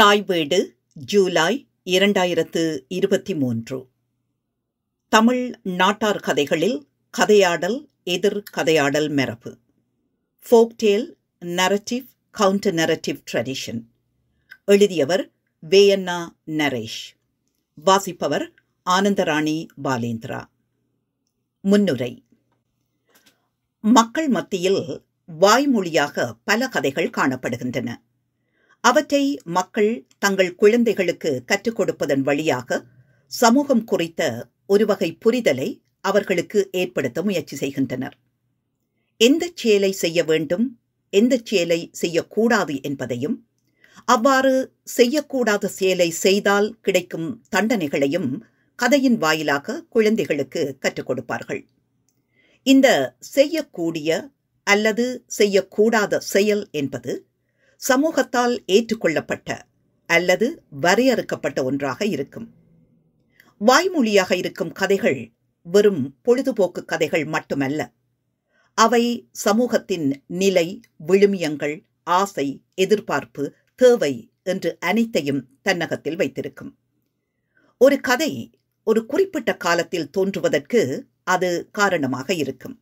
தாய் வீடு ஜூலை இரண்டாயிரத்து இருபத்தி மூன்று தமிழ் நாட்டார் கதைகளில் கதையாடல் எதிர் கதையாடல் மரபு folktale narrative counter narrative tradition எழுதியவர் வேயண்ணா நரேஷ் வாசிப்பவர் ஆனந்தராணி பாலேந்திரா முன்னுரை மக்கள் மத்தியில் வாய்மொழியாக பல கதைகள் காணப்படுகின்றன அவற்றை மக்கள் தங்கள் குழந்தைகளுக்கு கற்றுக் கொடுப்பதன் வழியாக சமூகம் குறித்த ஒரு வகை புரிதலை அவர்களுக்கு ஏற்படுத்த முயற்சி செய்கின்றனர் எந்த செயலை செய்ய வேண்டும் எந்த செயலை செய்யக்கூடாது என்பதையும் அவ்வாறு செய்யக்கூடாத செயலை செய்தால் கிடைக்கும் தண்டனைகளையும் கதையின் வாயிலாக குழந்தைகளுக்கு கற்றுக் கொடுப்பார்கள் இந்த செய்யக்கூடிய அல்லது செய்யக்கூடாத செயல் என்பது சமூகத்தால் ஏற்றுக்கொள்ளப்பட்ட அல்லது வரையறுக்கப்பட்ட ஒன்றாக இருக்கும் வாய்மொழியாக இருக்கும் கதைகள் வெறும் பொழுதுபோக்கு கதைகள் மட்டுமல்ல அவை சமூகத்தின் நிலை விழுமியங்கள் ஆசை எதிர்பார்ப்பு தேவை என்று அனைத்தையும் தன்னகத்தில் வைத்திருக்கும் ஒரு கதை ஒரு குறிப்பிட்ட காலத்தில் தோன்றுவதற்கு அது காரணமாக இருக்கும்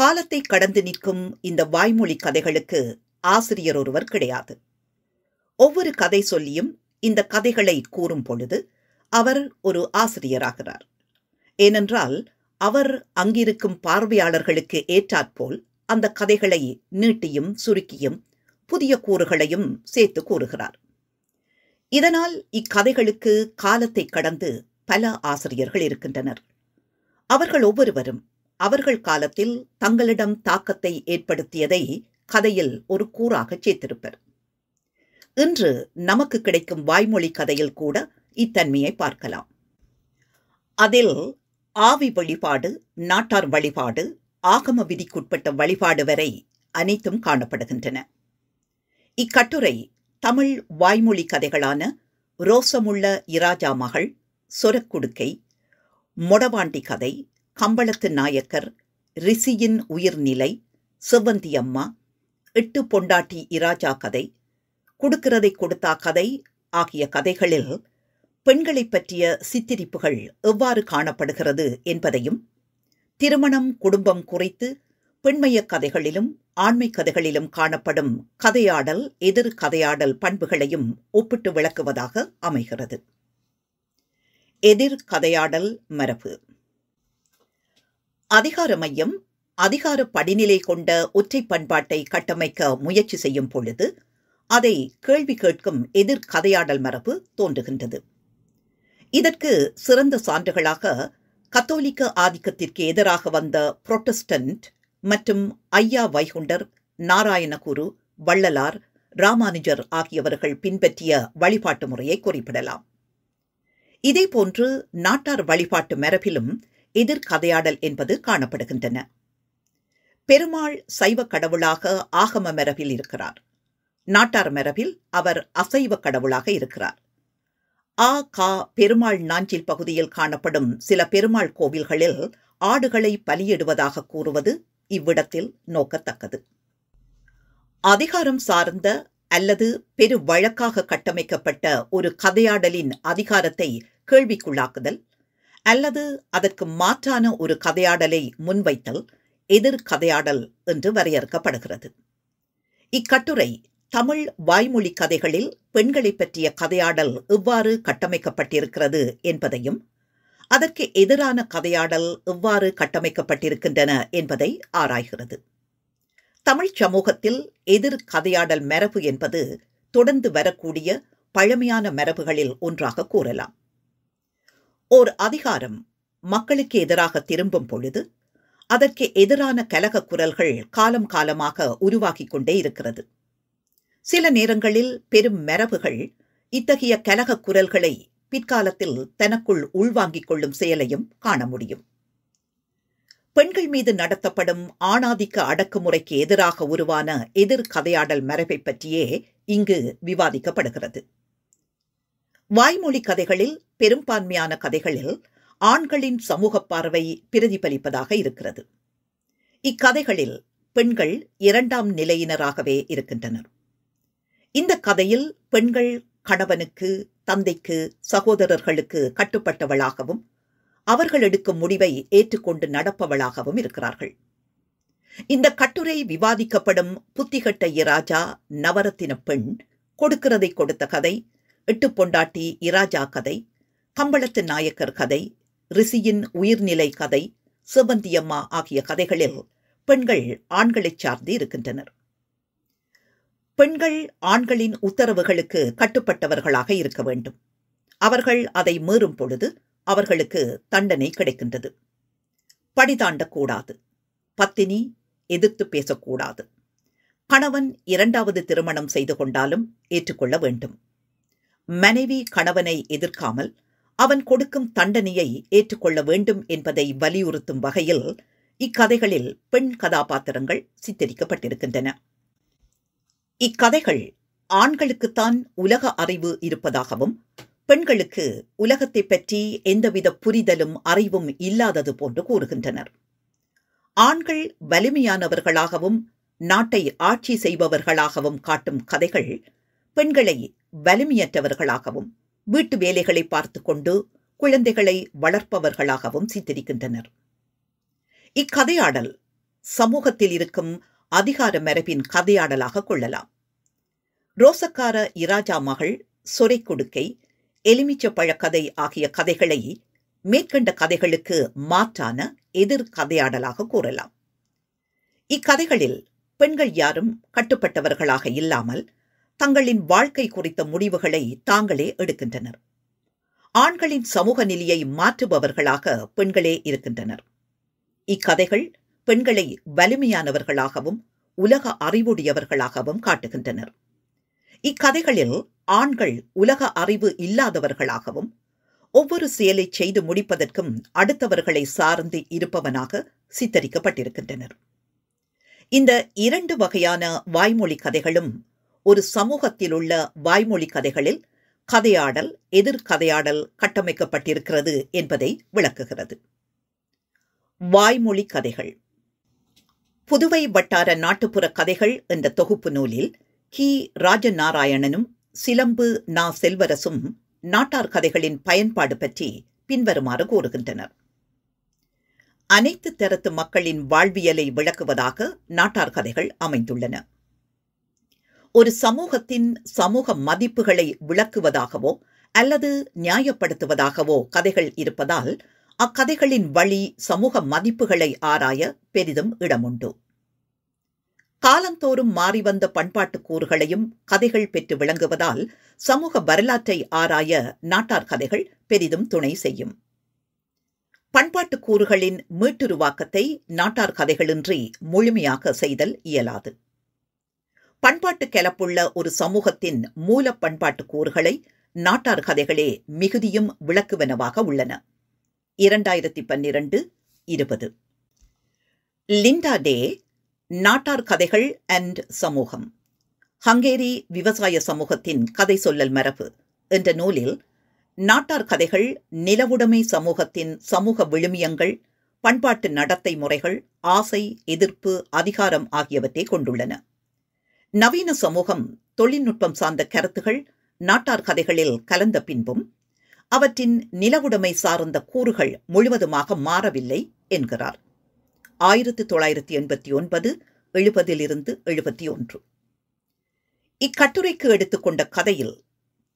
காலத்தை கடந்து நிற்கும் இந்த வாய்மொழி கதைகளுக்கு ஆசிரியர் ஒருவர் கிடையாது ஒவ்வொரு கதை சொல்லியும் இந்த கதைகளை கூறும் பொழுது அவர் ஒரு ஆசிரியராகிறார் ஏனென்றால் அவர் அங்கிருக்கும் பார்வையாளர்களுக்கு ஏற்றாற்போல் அந்த கதைகளை நீட்டியும் சுருக்கியும் புதிய கூறுகளையும் சேர்த்து கூறுகிறார் இதனால் இக்கதைகளுக்கு காலத்தை கடந்து பல ஆசிரியர்கள் இருக்கின்றனர் அவர்கள் ஒவ்வொருவரும் அவர்கள் காலத்தில் தங்களிடம் தாக்கத்தை ஏற்படுத்தியதை கதையில் ஒரு கூறாக சேர்த்திருப்பர் இன்று நமக்கு கிடைக்கும் வாய்மொழி கதையில் கூட இத்தன்மையை பார்க்கலாம் அதில் ஆவி வழிபாடு நாட்டார் வழிபாடு ஆகம விதிக்குட்பட்ட வழிபாடு வரை அனைத்தும் காணப்படுகின்றன இக்கட்டுரை தமிழ் வாய்மொழி கதைகளான ரோசமுள்ள இராஜா மகள் சொரக்குடுக்கை மொடவாண்டி கதை கம்பளத்து நாயக்கர் ரிசியின் உயிர்நிலை செவ்வந்தி அம்மா எட்டு பொண்டாட்டி இராஜா கதை கொடுக்கிறதை கொடுத்தா கதை ஆகிய கதைகளில் பெண்களை பற்றிய சித்திரிப்புகள் எவ்வாறு காணப்படுகிறது என்பதையும் திருமணம் குடும்பம் குறித்து பெண்மைய கதைகளிலும் ஆண்மை கதைகளிலும் காணப்படும் கதையாடல் எதிர் கதையாடல் பண்புகளையும் ஒப்பிட்டு விளக்குவதாக அமைகிறது எதிர் கதையாடல் மரபு அதிகார மையம் அதிகார படிநிலை கொண்ட ஒற்றை பண்பாட்டை கட்டமைக்க முயற்சி செய்யும் பொழுது அதை கேள்வி கேட்கும் எதிர்கதையாடல் மரபு தோன்றுகின்றது இதற்கு சிறந்த சான்றுகளாக கத்தோலிக்க ஆதிக்கத்திற்கு எதிராக வந்த புரொட்டஸ்டன்ட் மற்றும் ஐயா வைகுண்டர் நாராயணகுரு வள்ளலார் ராமானுஜர் ஆகியவர்கள் பின்பற்றிய வழிபாட்டு முறையை குறிப்பிடலாம் இதேபோன்று நாட்டார் வழிபாட்டு மரபிலும் எதிர்கதையாடல் என்பது காணப்படுகின்றன பெருமாள் சைவ கடவுளாக ஆகம மரபில் இருக்கிறார் நாட்டார் மரபில் அவர் அசைவ கடவுளாக இருக்கிறார் ஆ கா பெருமாள் நாஞ்சில் பகுதியில் காணப்படும் சில பெருமாள் கோவில்களில் ஆடுகளை பலியிடுவதாக கூறுவது இவ்விடத்தில் நோக்கத்தக்கது அதிகாரம் சார்ந்த அல்லது பெரு வழக்காக கட்டமைக்கப்பட்ட ஒரு கதையாடலின் அதிகாரத்தை கேள்விக்குள்ளாக்குதல் அல்லது அதற்கு மாற்றான ஒரு கதையாடலை முன்வைத்தல் எதிர்கதையாடல் என்று வரையறுக்கப்படுகிறது இக்கட்டுரை தமிழ் வாய்மொழி கதைகளில் பெண்களை பற்றிய கதையாடல் எவ்வாறு கட்டமைக்கப்பட்டிருக்கிறது என்பதையும் அதற்கு எதிரான கதையாடல் எவ்வாறு கட்டமைக்கப்பட்டிருக்கின்றன என்பதை ஆராய்கிறது தமிழ் சமூகத்தில் எதிர் கதையாடல் மரபு என்பது தொடர்ந்து வரக்கூடிய பழமையான மரபுகளில் ஒன்றாக கூறலாம் ஓர் அதிகாரம் மக்களுக்கு எதிராக திரும்பும் பொழுது அதற்கு எதிரான கலக குரல்கள் காலம் காலமாக உருவாகிக் கொண்டே இருக்கிறது சில நேரங்களில் பெரும் மரபுகள் இத்தகைய கலக குரல்களை பிற்காலத்தில் தனக்குள் உள்வாங்கிக் கொள்ளும் செயலையும் காண முடியும் பெண்கள் மீது நடத்தப்படும் ஆணாதிக்க அடக்குமுறைக்கு எதிராக உருவான எதிர்கதையாடல் மரபை பற்றியே இங்கு விவாதிக்கப்படுகிறது வாய்மொழி கதைகளில் பெரும்பான்மையான கதைகளில் ஆண்களின் சமூக பார்வை பிரதிபலிப்பதாக இருக்கிறது இக்கதைகளில் பெண்கள் இரண்டாம் நிலையினராகவே இருக்கின்றனர் இந்த கதையில் பெண்கள் கணவனுக்கு தந்தைக்கு சகோதரர்களுக்கு கட்டுப்பட்டவளாகவும் அவர்கள் எடுக்கும் முடிவை ஏற்றுக்கொண்டு நடப்பவளாகவும் இருக்கிறார்கள் இந்த கட்டுரை விவாதிக்கப்படும் புத்திகட்ட இராஜா நவரத்தின பெண் கொடுக்கிறதை கொடுத்த கதை எட்டு பொண்டாட்டி இராஜா கதை கம்பளத்து நாயக்கர் கதை ரிஷியின் உயிர்நிலை கதை சிவந்தியம்மா ஆகிய கதைகளில் பெண்கள் ஆண்களைச் சார்ந்து இருக்கின்றனர் பெண்கள் ஆண்களின் உத்தரவுகளுக்கு கட்டுப்பட்டவர்களாக இருக்க வேண்டும் அவர்கள் அதை மீறும் பொழுது அவர்களுக்கு தண்டனை கிடைக்கின்றது படிதாண்டக்கூடாது பத்தினி எதிர்த்து பேசக்கூடாது கணவன் இரண்டாவது திருமணம் செய்து கொண்டாலும் ஏற்றுக்கொள்ள வேண்டும் மனைவி கணவனை எதிர்க்காமல் அவன் கொடுக்கும் தண்டனையை ஏற்றுக்கொள்ள வேண்டும் என்பதை வலியுறுத்தும் வகையில் இக்கதைகளில் பெண் கதாபாத்திரங்கள் சித்தரிக்கப்பட்டிருக்கின்றன இக்கதைகள் ஆண்களுக்குத்தான் உலக அறிவு இருப்பதாகவும் பெண்களுக்கு உலகத்தை பற்றி எந்தவித புரிதலும் அறிவும் இல்லாதது போன்று கூறுகின்றனர் ஆண்கள் வலிமையானவர்களாகவும் நாட்டை ஆட்சி செய்பவர்களாகவும் காட்டும் கதைகள் பெண்களை வலிமையற்றவர்களாகவும் வீட்டு வேலைகளை பார்த்து கொண்டு குழந்தைகளை வளர்ப்பவர்களாகவும் சித்தரிக்கின்றனர் இக்கதையாடல் சமூகத்தில் இருக்கும் அதிகார மரபின் கதையாடலாக கொள்ளலாம் ரோசக்கார இராஜா மகள் சொரை கொடுக்கை எலுமிச்சப்பழ கதை ஆகிய கதைகளை மேற்கண்ட கதைகளுக்கு மாற்றான எதிர் கதையாடலாக கூறலாம் இக்கதைகளில் பெண்கள் யாரும் கட்டுப்பட்டவர்களாக இல்லாமல் தங்களின் வாழ்க்கை குறித்த முடிவுகளை தாங்களே எடுக்கின்றனர் ஆண்களின் சமூக நிலையை மாற்றுபவர்களாக பெண்களே இருக்கின்றனர் இக்கதைகள் பெண்களை வலிமையானவர்களாகவும் உலக அறிவுடையவர்களாகவும் காட்டுகின்றனர் இக்கதைகளில் ஆண்கள் உலக அறிவு இல்லாதவர்களாகவும் ஒவ்வொரு செயலை செய்து முடிப்பதற்கும் அடுத்தவர்களை சார்ந்து இருப்பவனாக சித்தரிக்கப்பட்டிருக்கின்றனர் இந்த இரண்டு வகையான வாய்மொழி கதைகளும் ஒரு சமூகத்தில் உள்ள வாய்மொழி கதைகளில் கதையாடல் எதிர்கதையாடல் கட்டமைக்கப்பட்டிருக்கிறது என்பதை விளக்குகிறது வாய்மொழி கதைகள் புதுவை வட்டார நாட்டுப்புற கதைகள் என்ற தொகுப்பு நூலில் கி ராஜநாராயணனும் சிலம்பு நா செல்வரசும் நாட்டார் கதைகளின் பயன்பாடு பற்றி பின்வருமாறு கூறுகின்றனர் அனைத்து தரத்து மக்களின் வாழ்வியலை விளக்குவதாக நாட்டார் கதைகள் அமைந்துள்ளன ஒரு சமூகத்தின் சமூக மதிப்புகளை விளக்குவதாகவோ அல்லது நியாயப்படுத்துவதாகவோ கதைகள் இருப்பதால் அக்கதைகளின் வழி சமூக மதிப்புகளை ஆராய பெரிதும் இடமுண்டு காலந்தோறும் மாறிவந்த பண்பாட்டு கூறுகளையும் கதைகள் பெற்று விளங்குவதால் சமூக வரலாற்றை ஆராய நாட்டார் கதைகள் பெரிதும் துணை செய்யும் பண்பாட்டு கூறுகளின் மீட்டுருவாக்கத்தை நாட்டார் கதைகளின்றி முழுமையாக செய்தல் இயலாது பண்பாட்டு கலப்புள்ள ஒரு சமூகத்தின் மூல பண்பாட்டு கூறுகளை நாட்டார் கதைகளே மிகுதியும் விளக்குவனவாக உள்ளன இரண்டாயிரத்தி பன்னிரண்டு இருபது லிண்டா டே நாட்டார் கதைகள் அண்ட் சமூகம் ஹங்கேரி விவசாய சமூகத்தின் கதை சொல்லல் மரபு என்ற நூலில் நாட்டார் கதைகள் நிலவுடைமை சமூகத்தின் சமூக விழுமியங்கள் பண்பாட்டு நடத்தை முறைகள் ஆசை எதிர்ப்பு அதிகாரம் ஆகியவற்றை கொண்டுள்ளன நவீன சமூகம் தொழில்நுட்பம் சார்ந்த கருத்துகள் நாட்டார் கதைகளில் கலந்த பின்பும் அவற்றின் நிலவுடைமை சார்ந்த கூறுகள் முழுவதுமாக மாறவில்லை என்கிறார் ஆயிரத்தி தொள்ளாயிரத்தி எண்பத்தி ஒன்பது எழுபதிலிருந்து எழுபத்தி ஒன்று இக்கட்டுரைக்கு எடுத்துக்கொண்ட கதையில்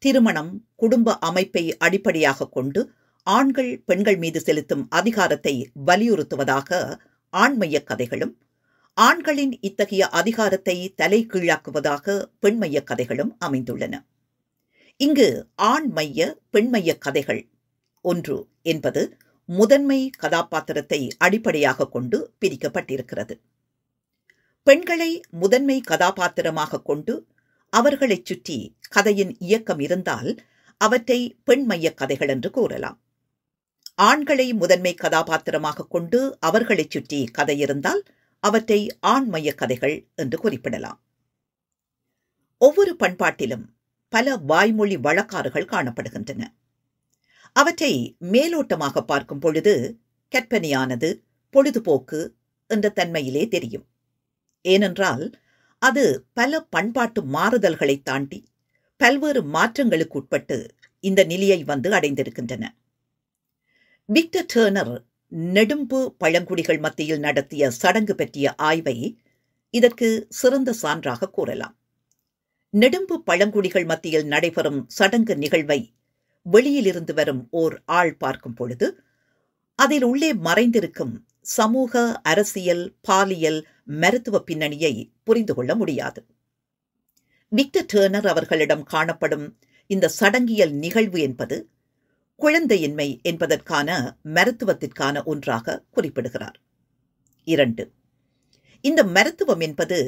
திருமணம் குடும்ப அமைப்பை அடிப்படையாக கொண்டு ஆண்கள் பெண்கள் மீது செலுத்தும் அதிகாரத்தை வலியுறுத்துவதாக ஆண்மைய கதைகளும் ஆண்களின் இத்தகைய அதிகாரத்தை தலை கீழாக்குவதாக பெண்மைய கதைகளும் அமைந்துள்ளன இங்கு ஆண் மைய பெண்மைய கதைகள் ஒன்று என்பது முதன்மை கதாபாத்திரத்தை அடிப்படையாக கொண்டு பிரிக்கப்பட்டிருக்கிறது பெண்களை முதன்மை கதாபாத்திரமாக கொண்டு அவர்களைச் சுற்றி கதையின் இயக்கம் இருந்தால் அவற்றை பெண்மைய கதைகள் என்று கூறலாம் ஆண்களை முதன்மை கதாபாத்திரமாக கொண்டு அவர்களைச் சுற்றி கதை இருந்தால் அவற்றை ஆண்மைய கதைகள் என்று குறிப்பிடலாம் ஒவ்வொரு பண்பாட்டிலும் பல வாய்மொழி வழக்காறுகள் காணப்படுகின்றன அவற்றை மேலோட்டமாக பார்க்கும் பொழுது கற்பனையானது பொழுதுபோக்கு என்ற தன்மையிலே தெரியும் ஏனென்றால் அது பல பண்பாட்டு மாறுதல்களை தாண்டி பல்வேறு மாற்றங்களுக்கு உட்பட்டு இந்த நிலையை வந்து அடைந்திருக்கின்றன விக்டர் டேர்னர் நெடும்பு பழங்குடிகள் மத்தியில் நடத்திய சடங்கு பற்றிய ஆய்வை இதற்கு சிறந்த சான்றாக கூறலாம் நெடும்பு பழங்குடிகள் மத்தியில் நடைபெறும் சடங்கு நிகழ்வை வெளியிலிருந்து வரும் ஓர் ஆள் பார்க்கும் பொழுது அதில் உள்ளே மறைந்திருக்கும் சமூக அரசியல் பாலியல் மருத்துவ பின்னணியை புரிந்து கொள்ள முடியாது விக்டர் டேர்னர் அவர்களிடம் காணப்படும் இந்த சடங்கியல் நிகழ்வு என்பது குழந்தையின்மை என்பதற்கான மருத்துவத்திற்கான ஒன்றாக குறிப்பிடுகிறார் இரண்டு இந்த மருத்துவம் என்பது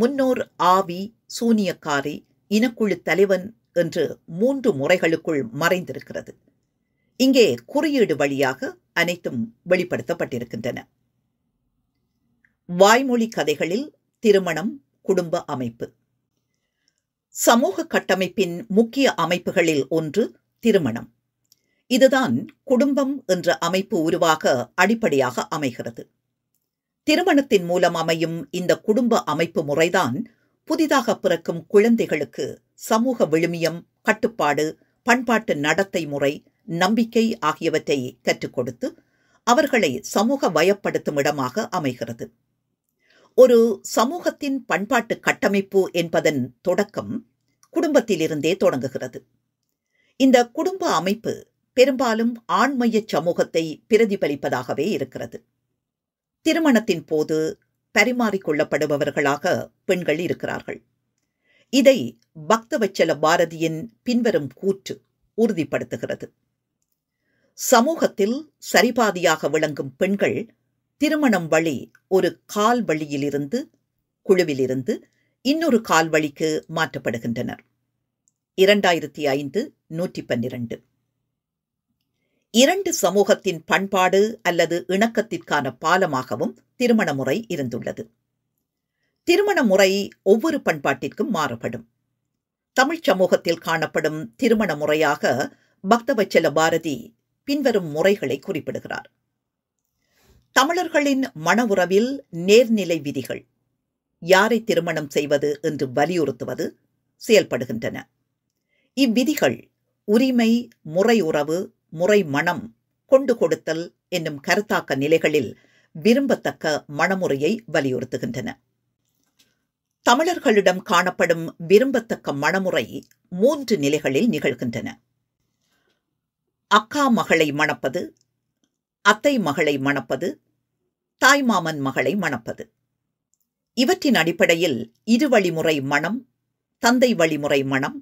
முன்னோர் ஆவி சூனியக்காரி இனக்குழு தலைவன் என்று மூன்று முறைகளுக்குள் மறைந்திருக்கிறது இங்கே குறியீடு வழியாக அனைத்தும் வெளிப்படுத்தப்பட்டிருக்கின்றன வாய்மொழி கதைகளில் திருமணம் குடும்ப அமைப்பு சமூக கட்டமைப்பின் முக்கிய அமைப்புகளில் ஒன்று திருமணம் இதுதான் குடும்பம் என்ற அமைப்பு உருவாக அடிப்படையாக அமைகிறது திருமணத்தின் மூலம் அமையும் இந்த குடும்ப அமைப்பு முறைதான் புதிதாக பிறக்கும் குழந்தைகளுக்கு சமூக விழுமியம் கட்டுப்பாடு பண்பாட்டு நடத்தை முறை நம்பிக்கை ஆகியவற்றை கற்றுக் கொடுத்து அவர்களை சமூக வயப்படுத்தும் இடமாக அமைகிறது ஒரு சமூகத்தின் பண்பாட்டு கட்டமைப்பு என்பதன் தொடக்கம் குடும்பத்திலிருந்தே தொடங்குகிறது இந்த குடும்ப அமைப்பு பெரும்பாலும் ஆண்மைய சமூகத்தை பிரதிபலிப்பதாகவே இருக்கிறது திருமணத்தின் போது பரிமாறிக்கொள்ளப்படுபவர்களாக பெண்கள் இருக்கிறார்கள் இதை பக்தவச்சல பாரதியின் பின்வரும் கூற்று உறுதிப்படுத்துகிறது சமூகத்தில் சரிபாதியாக விளங்கும் பெண்கள் திருமணம் வழி ஒரு கால் வழியிலிருந்து குழுவிலிருந்து இன்னொரு கால் வழிக்கு மாற்றப்படுகின்றனர் இரண்டாயிரத்தி ஐந்து நூற்றி பன்னிரண்டு இரண்டு சமூகத்தின் பண்பாடு அல்லது இணக்கத்திற்கான பாலமாகவும் திருமண முறை இருந்துள்ளது திருமண முறை ஒவ்வொரு பண்பாட்டிற்கும் மாறுபடும் தமிழ் சமூகத்தில் காணப்படும் திருமண முறையாக பக்தவச்சல பாரதி பின்வரும் முறைகளை குறிப்பிடுகிறார் தமிழர்களின் மன உறவில் நேர்நிலை விதிகள் யாரை திருமணம் செய்வது என்று வலியுறுத்துவது செயல்படுகின்றன இவ்விதிகள் உரிமை முறை உறவு முறை மனம் கொண்டு கொடுத்தல் என்னும் கருத்தாக்க நிலைகளில் விரும்பத்தக்க மணமுறையை வலியுறுத்துகின்றன தமிழர்களிடம் காணப்படும் விரும்பத்தக்க மணமுறை மூன்று நிலைகளில் நிகழ்கின்றன அக்கா மகளை மணப்பது அத்தை மகளை மணப்பது தாய்மாமன் மகளை மணப்பது இவற்றின் அடிப்படையில் இரு வழிமுறை மனம் தந்தை வழிமுறை மனம்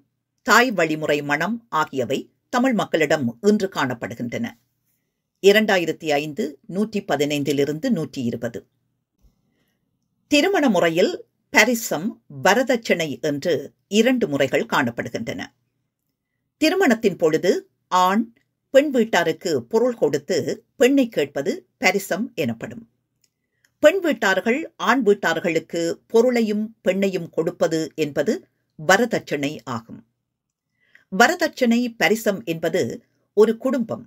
தாய் வழிமுறை மனம் ஆகியவை தமிழ் மக்களிடம் இன்று காணப்படுகின்றன இரண்டாயிரத்தி ஐந்து நூற்றி பதினைந்திலிருந்து நூற்றி இருபது திருமண முறையில் பரிசம் வரதட்சணை என்று இரண்டு முறைகள் காணப்படுகின்றன திருமணத்தின் பொழுது ஆண் பெண் வீட்டாருக்கு பொருள் கொடுத்து பெண்ணை கேட்பது பரிசம் எனப்படும் பெண் வீட்டார்கள் ஆண் வீட்டார்களுக்கு பொருளையும் பெண்ணையும் கொடுப்பது என்பது வரதட்சணை ஆகும் வரதட்சணை பரிசம் என்பது ஒரு குடும்பம்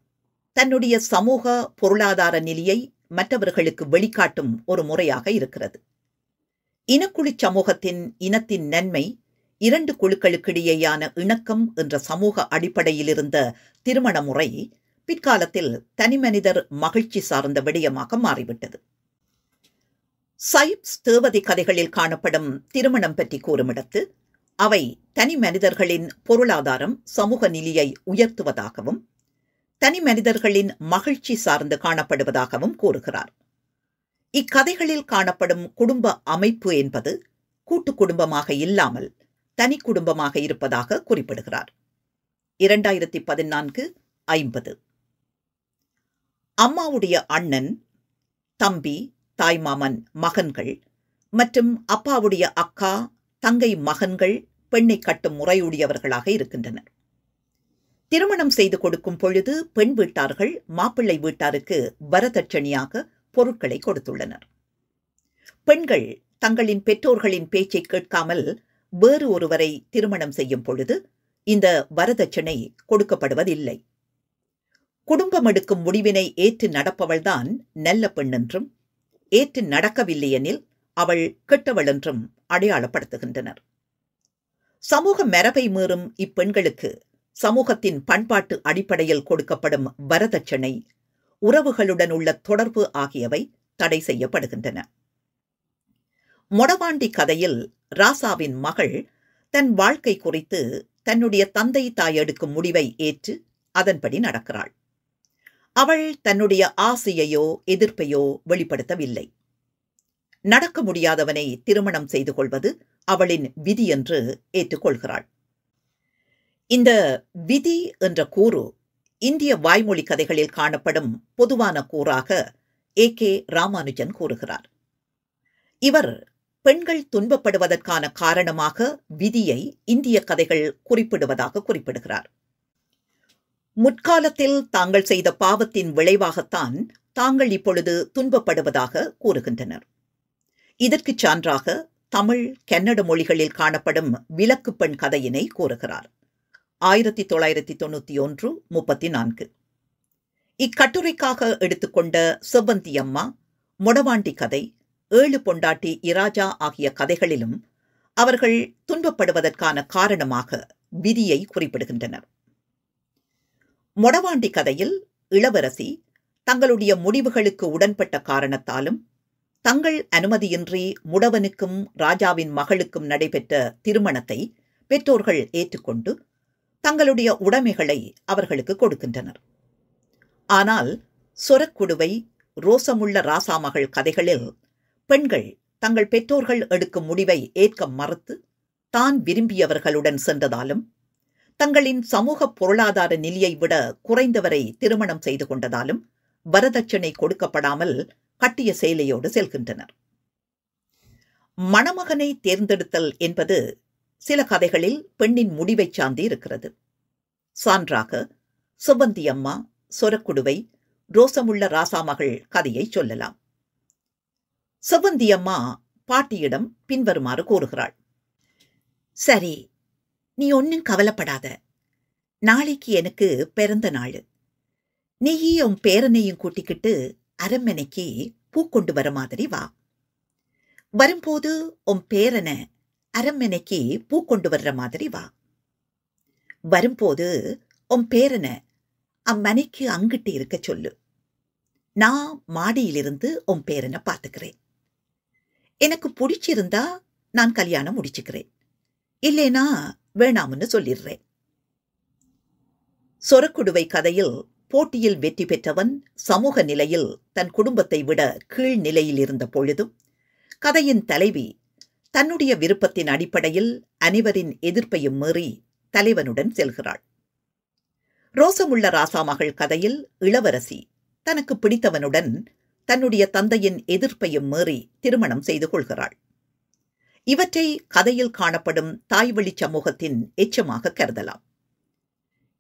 தன்னுடைய சமூக பொருளாதார நிலையை மற்றவர்களுக்கு வெளிக்காட்டும் ஒரு முறையாக இருக்கிறது இனக்குழு சமூகத்தின் இனத்தின் நன்மை இரண்டு குழுக்களுக்கிடையேயான இணக்கம் என்ற சமூக அடிப்படையில் இருந்த திருமண முறை பிற்காலத்தில் தனிமனிதர் மகிழ்ச்சி சார்ந்த விடயமாக மாறிவிட்டது சைப்ஸ் தேவதை கதைகளில் காணப்படும் திருமணம் பற்றி கூறுமிடத்து அவை தனி மனிதர்களின் பொருளாதாரம் சமூக நிலையை உயர்த்துவதாகவும் தனி மனிதர்களின் மகிழ்ச்சி சார்ந்து காணப்படுவதாகவும் கூறுகிறார் இக்கதைகளில் காணப்படும் குடும்ப அமைப்பு என்பது கூட்டு குடும்பமாக இல்லாமல் தனி குடும்பமாக இருப்பதாக குறிப்பிடுகிறார் இரண்டாயிரத்தி பதினான்கு ஐம்பது அம்மாவுடைய அண்ணன் தம்பி தாய்மாமன் மகன்கள் மற்றும் அப்பாவுடைய அக்கா தங்கை மகன்கள் பெண்ணை கட்டும் முறையுடையவர்களாக இருக்கின்றனர் திருமணம் செய்து கொடுக்கும் பொழுது பெண் வீட்டார்கள் மாப்பிள்ளை வீட்டாருக்கு வரதட்சணையாக பொருட்களை கொடுத்துள்ளனர் பெண்கள் தங்களின் பெற்றோர்களின் பேச்சை கேட்காமல் வேறு ஒருவரை திருமணம் செய்யும் பொழுது இந்த வரதட்சணை கொடுக்கப்படுவதில்லை குடும்பம் எடுக்கும் முடிவினை ஏற்று நடப்பவள்தான் நல்ல பெண் என்றும் ஏற்று நடக்கவில்லை எனில் அவள் கெட்டவள் என்றும் அடையாளப்படுத்துகின்றனர் சமூக மரபை மீறும் இப்பெண்களுக்கு சமூகத்தின் பண்பாட்டு அடிப்படையில் கொடுக்கப்படும் வரதட்சணை உறவுகளுடன் உள்ள தொடர்பு ஆகியவை தடை செய்யப்படுகின்றன மொடவாண்டி கதையில் ராசாவின் மகள் தன் வாழ்க்கை குறித்து தன்னுடைய தந்தை தாய் எடுக்கும் முடிவை ஏற்று அதன்படி நடக்கிறாள் அவள் தன்னுடைய ஆசையையோ எதிர்ப்பையோ வெளிப்படுத்தவில்லை நடக்க முடியாதவனை திருமணம் செய்து கொள்வது அவளின் விதி என்று ஏற்றுக்கொள்கிறாள் இந்த விதி என்ற கூறு இந்திய வாய்மொழி கதைகளில் காணப்படும் பொதுவான கூறாக ஏ கே ராமானுஜன் கூறுகிறார் இவர் பெண்கள் துன்பப்படுவதற்கான காரணமாக விதியை இந்திய கதைகள் குறிப்பிடுவதாக குறிப்பிடுகிறார் முற்காலத்தில் தாங்கள் செய்த பாவத்தின் விளைவாகத்தான் தாங்கள் இப்பொழுது துன்பப்படுவதாக கூறுகின்றனர் இதற்குச் சான்றாக தமிழ் கன்னட மொழிகளில் காணப்படும் விலக்கு பெண் கதையினை கூறுகிறார் ஆயிரத்தி தொள்ளாயிரத்தி தொண்ணூத்தி ஒன்று முப்பத்தி நான்கு இக்கட்டுரைக்காக எடுத்துக்கொண்ட செவ்வந்தி அம்மா மொடவாண்டி கதை ஏழு பொண்டாட்டி இராஜா ஆகிய கதைகளிலும் அவர்கள் துன்பப்படுவதற்கான காரணமாக விதியை குறிப்பிடுகின்றனர் மொடவாண்டி கதையில் இளவரசி தங்களுடைய முடிவுகளுக்கு உடன்பட்ட காரணத்தாலும் தங்கள் அனுமதியின்றி முடவனுக்கும் ராஜாவின் மகளுக்கும் நடைபெற்ற திருமணத்தை பெற்றோர்கள் ஏற்றுக்கொண்டு தங்களுடைய உடைமைகளை அவர்களுக்கு கொடுக்கின்றனர் ஆனால் சொரக்குடுவை ரோசமுள்ள ராசாமகள் கதைகளில் பெண்கள் தங்கள் பெற்றோர்கள் எடுக்கும் முடிவை ஏற்க மறுத்து தான் விரும்பியவர்களுடன் சென்றதாலும் தங்களின் சமூக பொருளாதார நிலையை விட குறைந்தவரை திருமணம் செய்து கொண்டதாலும் வரதட்சணை கொடுக்கப்படாமல் கட்டிய சேலையோடு செல்கின்றனர் மணமகனை தேர்ந்தெடுத்தல் என்பது சில கதைகளில் பெண்ணின் முடிவை சார்ந்து இருக்கிறது சான்றாக சுபந்தி அம்மா சொரக்குடுவை ரோசமுள்ள ராசாமகள் கதையை சொல்லலாம் சுபந்தி அம்மா பாட்டியிடம் பின்வருமாறு கூறுகிறாள் சரி நீ ஒன்னும் கவலைப்படாத நாளைக்கு எனக்கு பிறந்த நாள் நீயும் பேரனையும் கூட்டிக்கிட்டு அரண்மனைக்கு பூ கொண்டு வர மாதிரி வா வரும்போது உன் பேரனை அரண்மனைக்கு பூ கொண்டு வர்ற மாதிரி வா வரும்போது உன் பேரனை அம்மனைக்கு அங்கிட்டு இருக்க சொல்லு நான் மாடியிலிருந்து உன் பேரனை பார்த்துக்கிறேன் எனக்கு பிடிச்சிருந்தா நான் கல்யாணம் முடிச்சுக்கிறேன் இல்லைனா வேணாம்னு சொல்லிடுறேன் சொரக்குடுவை கதையில் போட்டியில் வெற்றி பெற்றவன் சமூக நிலையில் தன் குடும்பத்தை விட கீழ் நிலையில் இருந்த பொழுதும் கதையின் தலைவி தன்னுடைய விருப்பத்தின் அடிப்படையில் அனைவரின் எதிர்ப்பையும் மீறி தலைவனுடன் செல்கிறாள் ரோசமுள்ள ராசா மகள் கதையில் இளவரசி தனக்கு பிடித்தவனுடன் தன்னுடைய தந்தையின் எதிர்ப்பையும் மீறி திருமணம் செய்து கொள்கிறாள் இவற்றை கதையில் காணப்படும் தாய்வழி சமூகத்தின் எச்சமாக கருதலாம்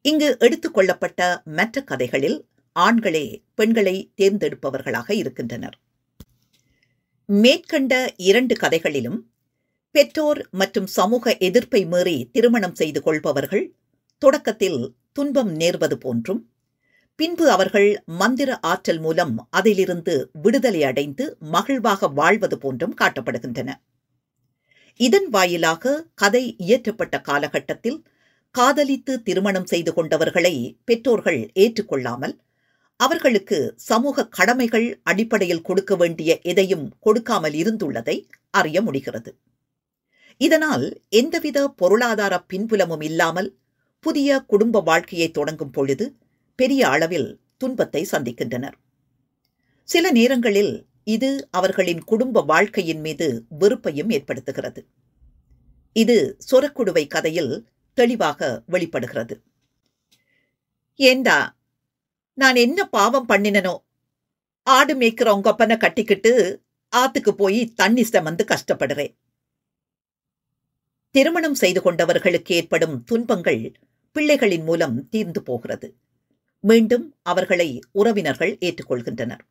இங்கு எடுத்துக்கொள்ளப்பட்ட மற்ற கதைகளில் ஆண்களே பெண்களை தேர்ந்தெடுப்பவர்களாக இருக்கின்றனர் மேற்கண்ட இரண்டு கதைகளிலும் பெற்றோர் மற்றும் சமூக எதிர்ப்பை மீறி திருமணம் செய்து கொள்பவர்கள் தொடக்கத்தில் துன்பம் நேர்வது போன்றும் பின்பு அவர்கள் மந்திர ஆற்றல் மூலம் அதிலிருந்து விடுதலை அடைந்து மகிழ்வாக வாழ்வது போன்றும் காட்டப்படுகின்றன இதன் வாயிலாக கதை இயற்றப்பட்ட காலகட்டத்தில் காதலித்து திருமணம் செய்து கொண்டவர்களை பெற்றோர்கள் ஏற்றுக்கொள்ளாமல் அவர்களுக்கு சமூக கடமைகள் அடிப்படையில் கொடுக்க வேண்டிய எதையும் கொடுக்காமல் இருந்துள்ளதை அறிய முடிகிறது இதனால் எந்தவித பொருளாதார பின்புலமும் இல்லாமல் புதிய குடும்ப வாழ்க்கையை தொடங்கும் பொழுது பெரிய அளவில் துன்பத்தை சந்திக்கின்றனர் சில நேரங்களில் இது அவர்களின் குடும்ப வாழ்க்கையின் மீது வெறுப்பையும் ஏற்படுத்துகிறது இது சொரக்குடுவை கதையில் தெளிவாக வெளிப்படுகிறது ஏண்டா நான் என்ன பாவம் பண்ணினனோ ஆடு மேய்க்கிற உங்கப்பனை கட்டிக்கிட்டு ஆத்துக்கு போய் தண்ணி சமந்து கஷ்டப்படுறேன் திருமணம் செய்து கொண்டவர்களுக்கு ஏற்படும் துன்பங்கள் பிள்ளைகளின் மூலம் தீர்ந்து போகிறது மீண்டும் அவர்களை உறவினர்கள் ஏற்றுக்கொள்கின்றனர்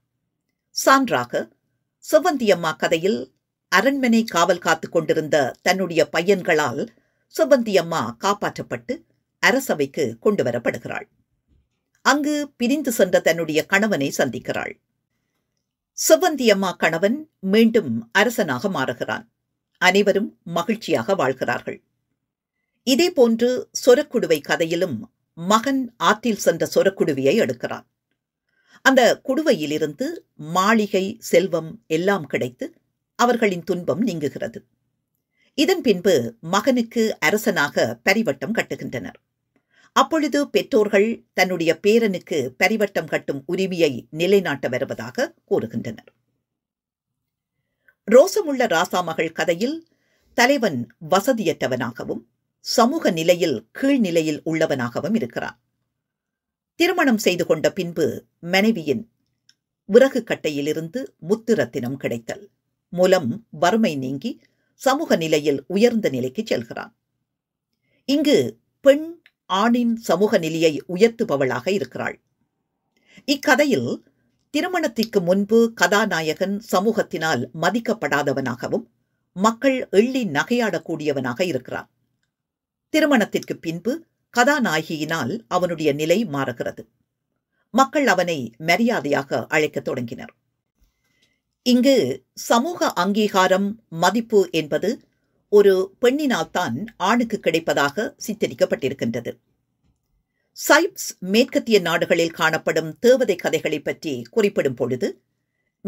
சான்றாக செவ்வந்தியம்மா கதையில் அரண்மனை காவல் காத்துக் கொண்டிருந்த தன்னுடைய பையன்களால் செவ்வந்தியம்மா அம்மா காப்பாற்றப்பட்டு அரசவைக்கு கொண்டு வரப்படுகிறாள் அங்கு பிரிந்து சென்ற தன்னுடைய கணவனை சந்திக்கிறாள் சுவந்தி அம்மா கணவன் மீண்டும் அரசனாக மாறுகிறான் அனைவரும் மகிழ்ச்சியாக வாழ்கிறார்கள் இதே போன்று சொரக்குடுவை கதையிலும் மகன் ஆற்றில் சென்ற சொரக்குடுவியை எடுக்கிறான் அந்த குடுவையிலிருந்து மாளிகை செல்வம் எல்லாம் கிடைத்து அவர்களின் துன்பம் நீங்குகிறது இதன் பின்பு மகனுக்கு அரசனாக பரிவட்டம் கட்டுகின்றனர் அப்பொழுது பெற்றோர்கள் தன்னுடைய பேரனுக்கு பரிவட்டம் கட்டும் உரிமையை நிலைநாட்ட வருவதாக கூறுகின்றனர் ரோசமுள்ள ராசா மகள் கதையில் தலைவன் வசதியற்றவனாகவும் சமூக நிலையில் கீழ்நிலையில் உள்ளவனாகவும் இருக்கிறான் திருமணம் செய்து கொண்ட பின்பு மனைவியின் விறகு கட்டையிலிருந்து முத்திரத்தினம் கிடைத்தல் மூலம் வறுமை நீங்கி சமூக நிலையில் உயர்ந்த நிலைக்கு செல்கிறான் இங்கு பெண் ஆணின் சமூக நிலையை உயர்த்துபவளாக இருக்கிறாள் இக்கதையில் திருமணத்திற்கு முன்பு கதாநாயகன் சமூகத்தினால் மதிக்கப்படாதவனாகவும் மக்கள் எள்ளி நகையாடக்கூடியவனாக இருக்கிறான் திருமணத்திற்கு பின்பு கதாநாயகியினால் அவனுடைய நிலை மாறுகிறது மக்கள் அவனை மரியாதையாக அழைக்கத் தொடங்கினர் இங்கு சமூக அங்கீகாரம் மதிப்பு என்பது ஒரு பெண்ணினால்தான் ஆணுக்கு கிடைப்பதாக சித்தரிக்கப்பட்டிருக்கின்றது சைப்ஸ் மேற்கத்திய நாடுகளில் காணப்படும் தேவதை கதைகளை பற்றி குறிப்பிடும் பொழுது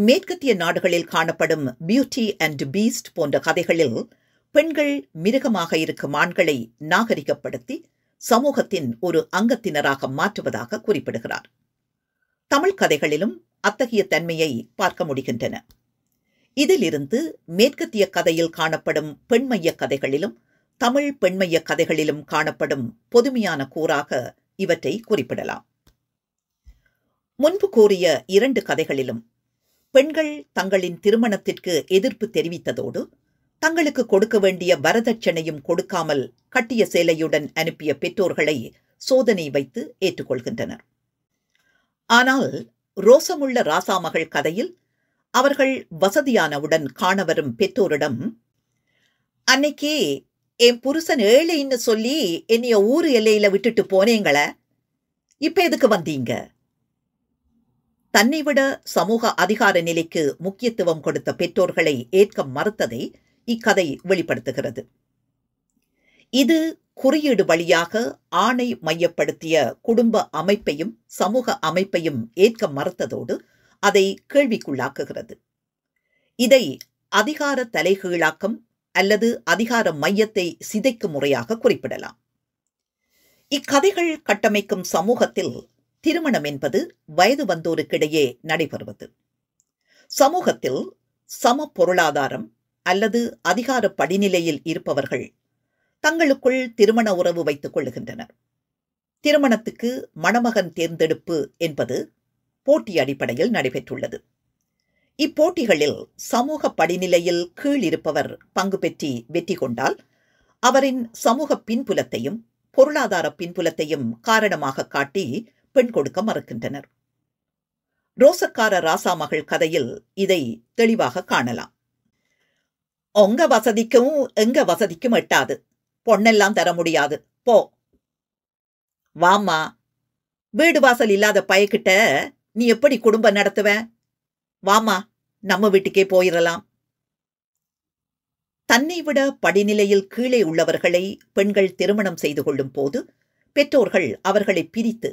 மேற்கத்திய நாடுகளில் காணப்படும் பியூட்டி அண்ட் பீஸ்ட் போன்ற கதைகளில் பெண்கள் மிருகமாக இருக்கும் ஆண்களை நாகரிகப்படுத்தி சமூகத்தின் ஒரு அங்கத்தினராக மாற்றுவதாக குறிப்பிடுகிறார் தமிழ் கதைகளிலும் அத்தகைய தன்மையை பார்க்க முடிகின்றன இதிலிருந்து மேற்கத்திய கதையில் காணப்படும் பெண்மைய கதைகளிலும் தமிழ் பெண்மைய கதைகளிலும் காணப்படும் பொதுமையான கூறாக இவற்றை குறிப்பிடலாம் முன்பு கூறிய இரண்டு கதைகளிலும் பெண்கள் தங்களின் திருமணத்திற்கு எதிர்ப்பு தெரிவித்ததோடு தங்களுக்கு கொடுக்க வேண்டிய வரதட்சணையும் கொடுக்காமல் கட்டிய சேலையுடன் அனுப்பிய பெற்றோர்களை சோதனை வைத்து ஏற்றுக்கொள்கின்றனர் ஆனால் ரோசமுள்ள ராசாமகள் கதையில் அவர்கள் வசதியானவுடன் காண வரும் பெற்றோரிடம் அன்னைக்கு என் புருஷன் ஏழைன்னு சொல்லி என்னைய ஊர் எல்லையில விட்டுட்டு போனேங்கள இப்ப எதுக்கு வந்தீங்க தன்னை விட சமூக அதிகார நிலைக்கு முக்கியத்துவம் கொடுத்த பெற்றோர்களை ஏற்க மறுத்ததை இக்கதை வெளிப்படுத்துகிறது இது குறியீடு வழியாக ஆணை மையப்படுத்திய குடும்ப அமைப்பையும் சமூக அமைப்பையும் ஏற்க மறுத்ததோடு அதை கேள்விக்குள்ளாக்குகிறது இதை அதிகார தலைகீழாக்கம் அல்லது அதிகார மையத்தை சிதைக்கும் முறையாக குறிப்பிடலாம் இக்கதைகள் கட்டமைக்கும் சமூகத்தில் திருமணம் என்பது வயது வந்தோருக்கிடையே நடைபெறுவது சமூகத்தில் சம பொருளாதாரம் அல்லது அதிகார படிநிலையில் இருப்பவர்கள் தங்களுக்குள் திருமண உறவு வைத்துக் கொள்ளுகின்றனர் திருமணத்துக்கு மணமகன் தேர்ந்தெடுப்பு என்பது போட்டி அடிப்படையில் நடைபெற்றுள்ளது இப்போட்டிகளில் சமூக படிநிலையில் கீழ் இருப்பவர் பங்கு பெற்றி வெற்றி கொண்டால் அவரின் சமூக பின்புலத்தையும் பொருளாதார பின்புலத்தையும் காரணமாக காட்டி பெண் கொடுக்க மறுக்கின்றனர் ரோசக்கார ராசா மகள் கதையில் இதை தெளிவாக காணலாம் உங்க வசதிக்கும் எங்க வசதிக்கும் எட்டாது பொண்ணெல்லாம் தர முடியாது போ வாமா வீடு வாசல் இல்லாத பயக்கிட்ட நீ எப்படி குடும்பம் நடத்துவ வாமா நம்ம வீட்டுக்கே போயிடலாம் தன்னை விட படிநிலையில் கீழே உள்ளவர்களை பெண்கள் திருமணம் செய்து கொள்ளும் போது பெற்றோர்கள் அவர்களை பிரித்து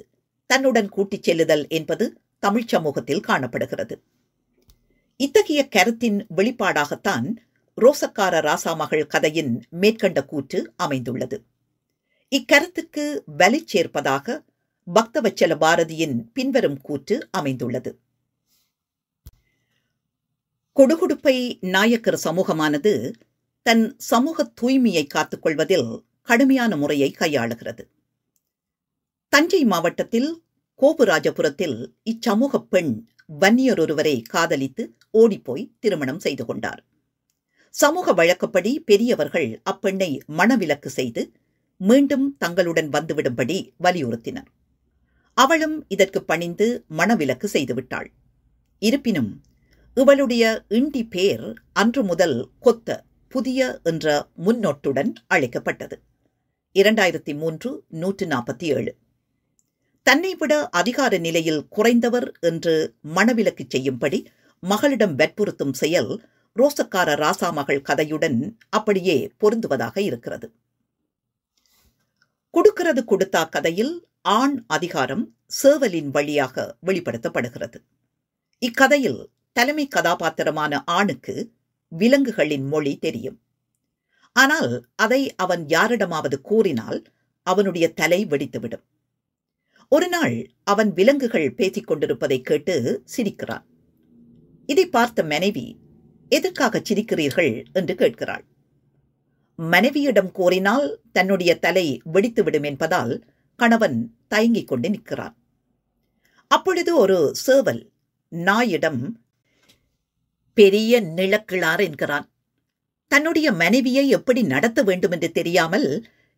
தன்னுடன் கூட்டிச் செல்லுதல் என்பது தமிழ்ச் சமூகத்தில் காணப்படுகிறது இத்தகைய கருத்தின் வெளிப்பாடாகத்தான் ரோசக்கார ராசாமகள் கதையின் மேற்கண்ட கூற்று அமைந்துள்ளது இக்கருத்துக்கு வலி சேர்ப்பதாக பக்தவச்சல பாரதியின் பின்வரும் கூற்று அமைந்துள்ளது கொடுகுடுப்பை நாயக்கர் சமூகமானது தன் சமூக தூய்மையை காத்துக்கொள்வதில் கடுமையான முறையை கையாளுகிறது தஞ்சை மாவட்டத்தில் கோபுராஜபுரத்தில் இச்சமூக பெண் வன்னியர் ஒருவரை காதலித்து ஓடிப்போய் திருமணம் செய்து கொண்டார் சமூக வழக்கப்படி பெரியவர்கள் அப்பெண்ணை மணவிலக்கு செய்து மீண்டும் தங்களுடன் வந்துவிடும்படி வலியுறுத்தினர் அவளும் இதற்கு பணிந்து மணவிலக்கு செய்துவிட்டாள் இருப்பினும் இவளுடைய இண்டி பேர் அன்று முதல் கொத்த புதிய என்ற முன்னொட்டுடன் அழைக்கப்பட்டது இரண்டாயிரத்தி மூன்று நூற்று நாற்பத்தி ஏழு தன்னை விட அதிகார நிலையில் குறைந்தவர் என்று மணவிலக்கு செய்யும்படி மகளிடம் வற்புறுத்தும் செயல் ரோசக்கார ராசாமகள் கதையுடன் அப்படியே பொருந்துவதாக இருக்கிறது கொடுக்கிறது கொடுத்தா கதையில் ஆண் அதிகாரம் சேவலின் வழியாக வெளிப்படுத்தப்படுகிறது இக்கதையில் தலைமை கதாபாத்திரமான ஆணுக்கு விலங்குகளின் மொழி தெரியும் ஆனால் அதை அவன் யாரிடமாவது கூறினால் அவனுடைய தலை வெடித்துவிடும் ஒரு நாள் அவன் விலங்குகள் பேசிக் கொண்டிருப்பதை கேட்டு சிரிக்கிறான் இதை பார்த்த மனைவி எதற்காக சிரிக்கிறீர்கள் என்று கேட்கிறாள் மனைவியிடம் கோரினால் தன்னுடைய தலை வெடித்துவிடும் என்பதால் கணவன் தயங்கிக் கொண்டு நிற்கிறான் அப்பொழுது ஒரு சேவல் நாயிடம் பெரிய நிழக்கிழார் என்கிறான் தன்னுடைய மனைவியை எப்படி நடத்த வேண்டும் என்று தெரியாமல்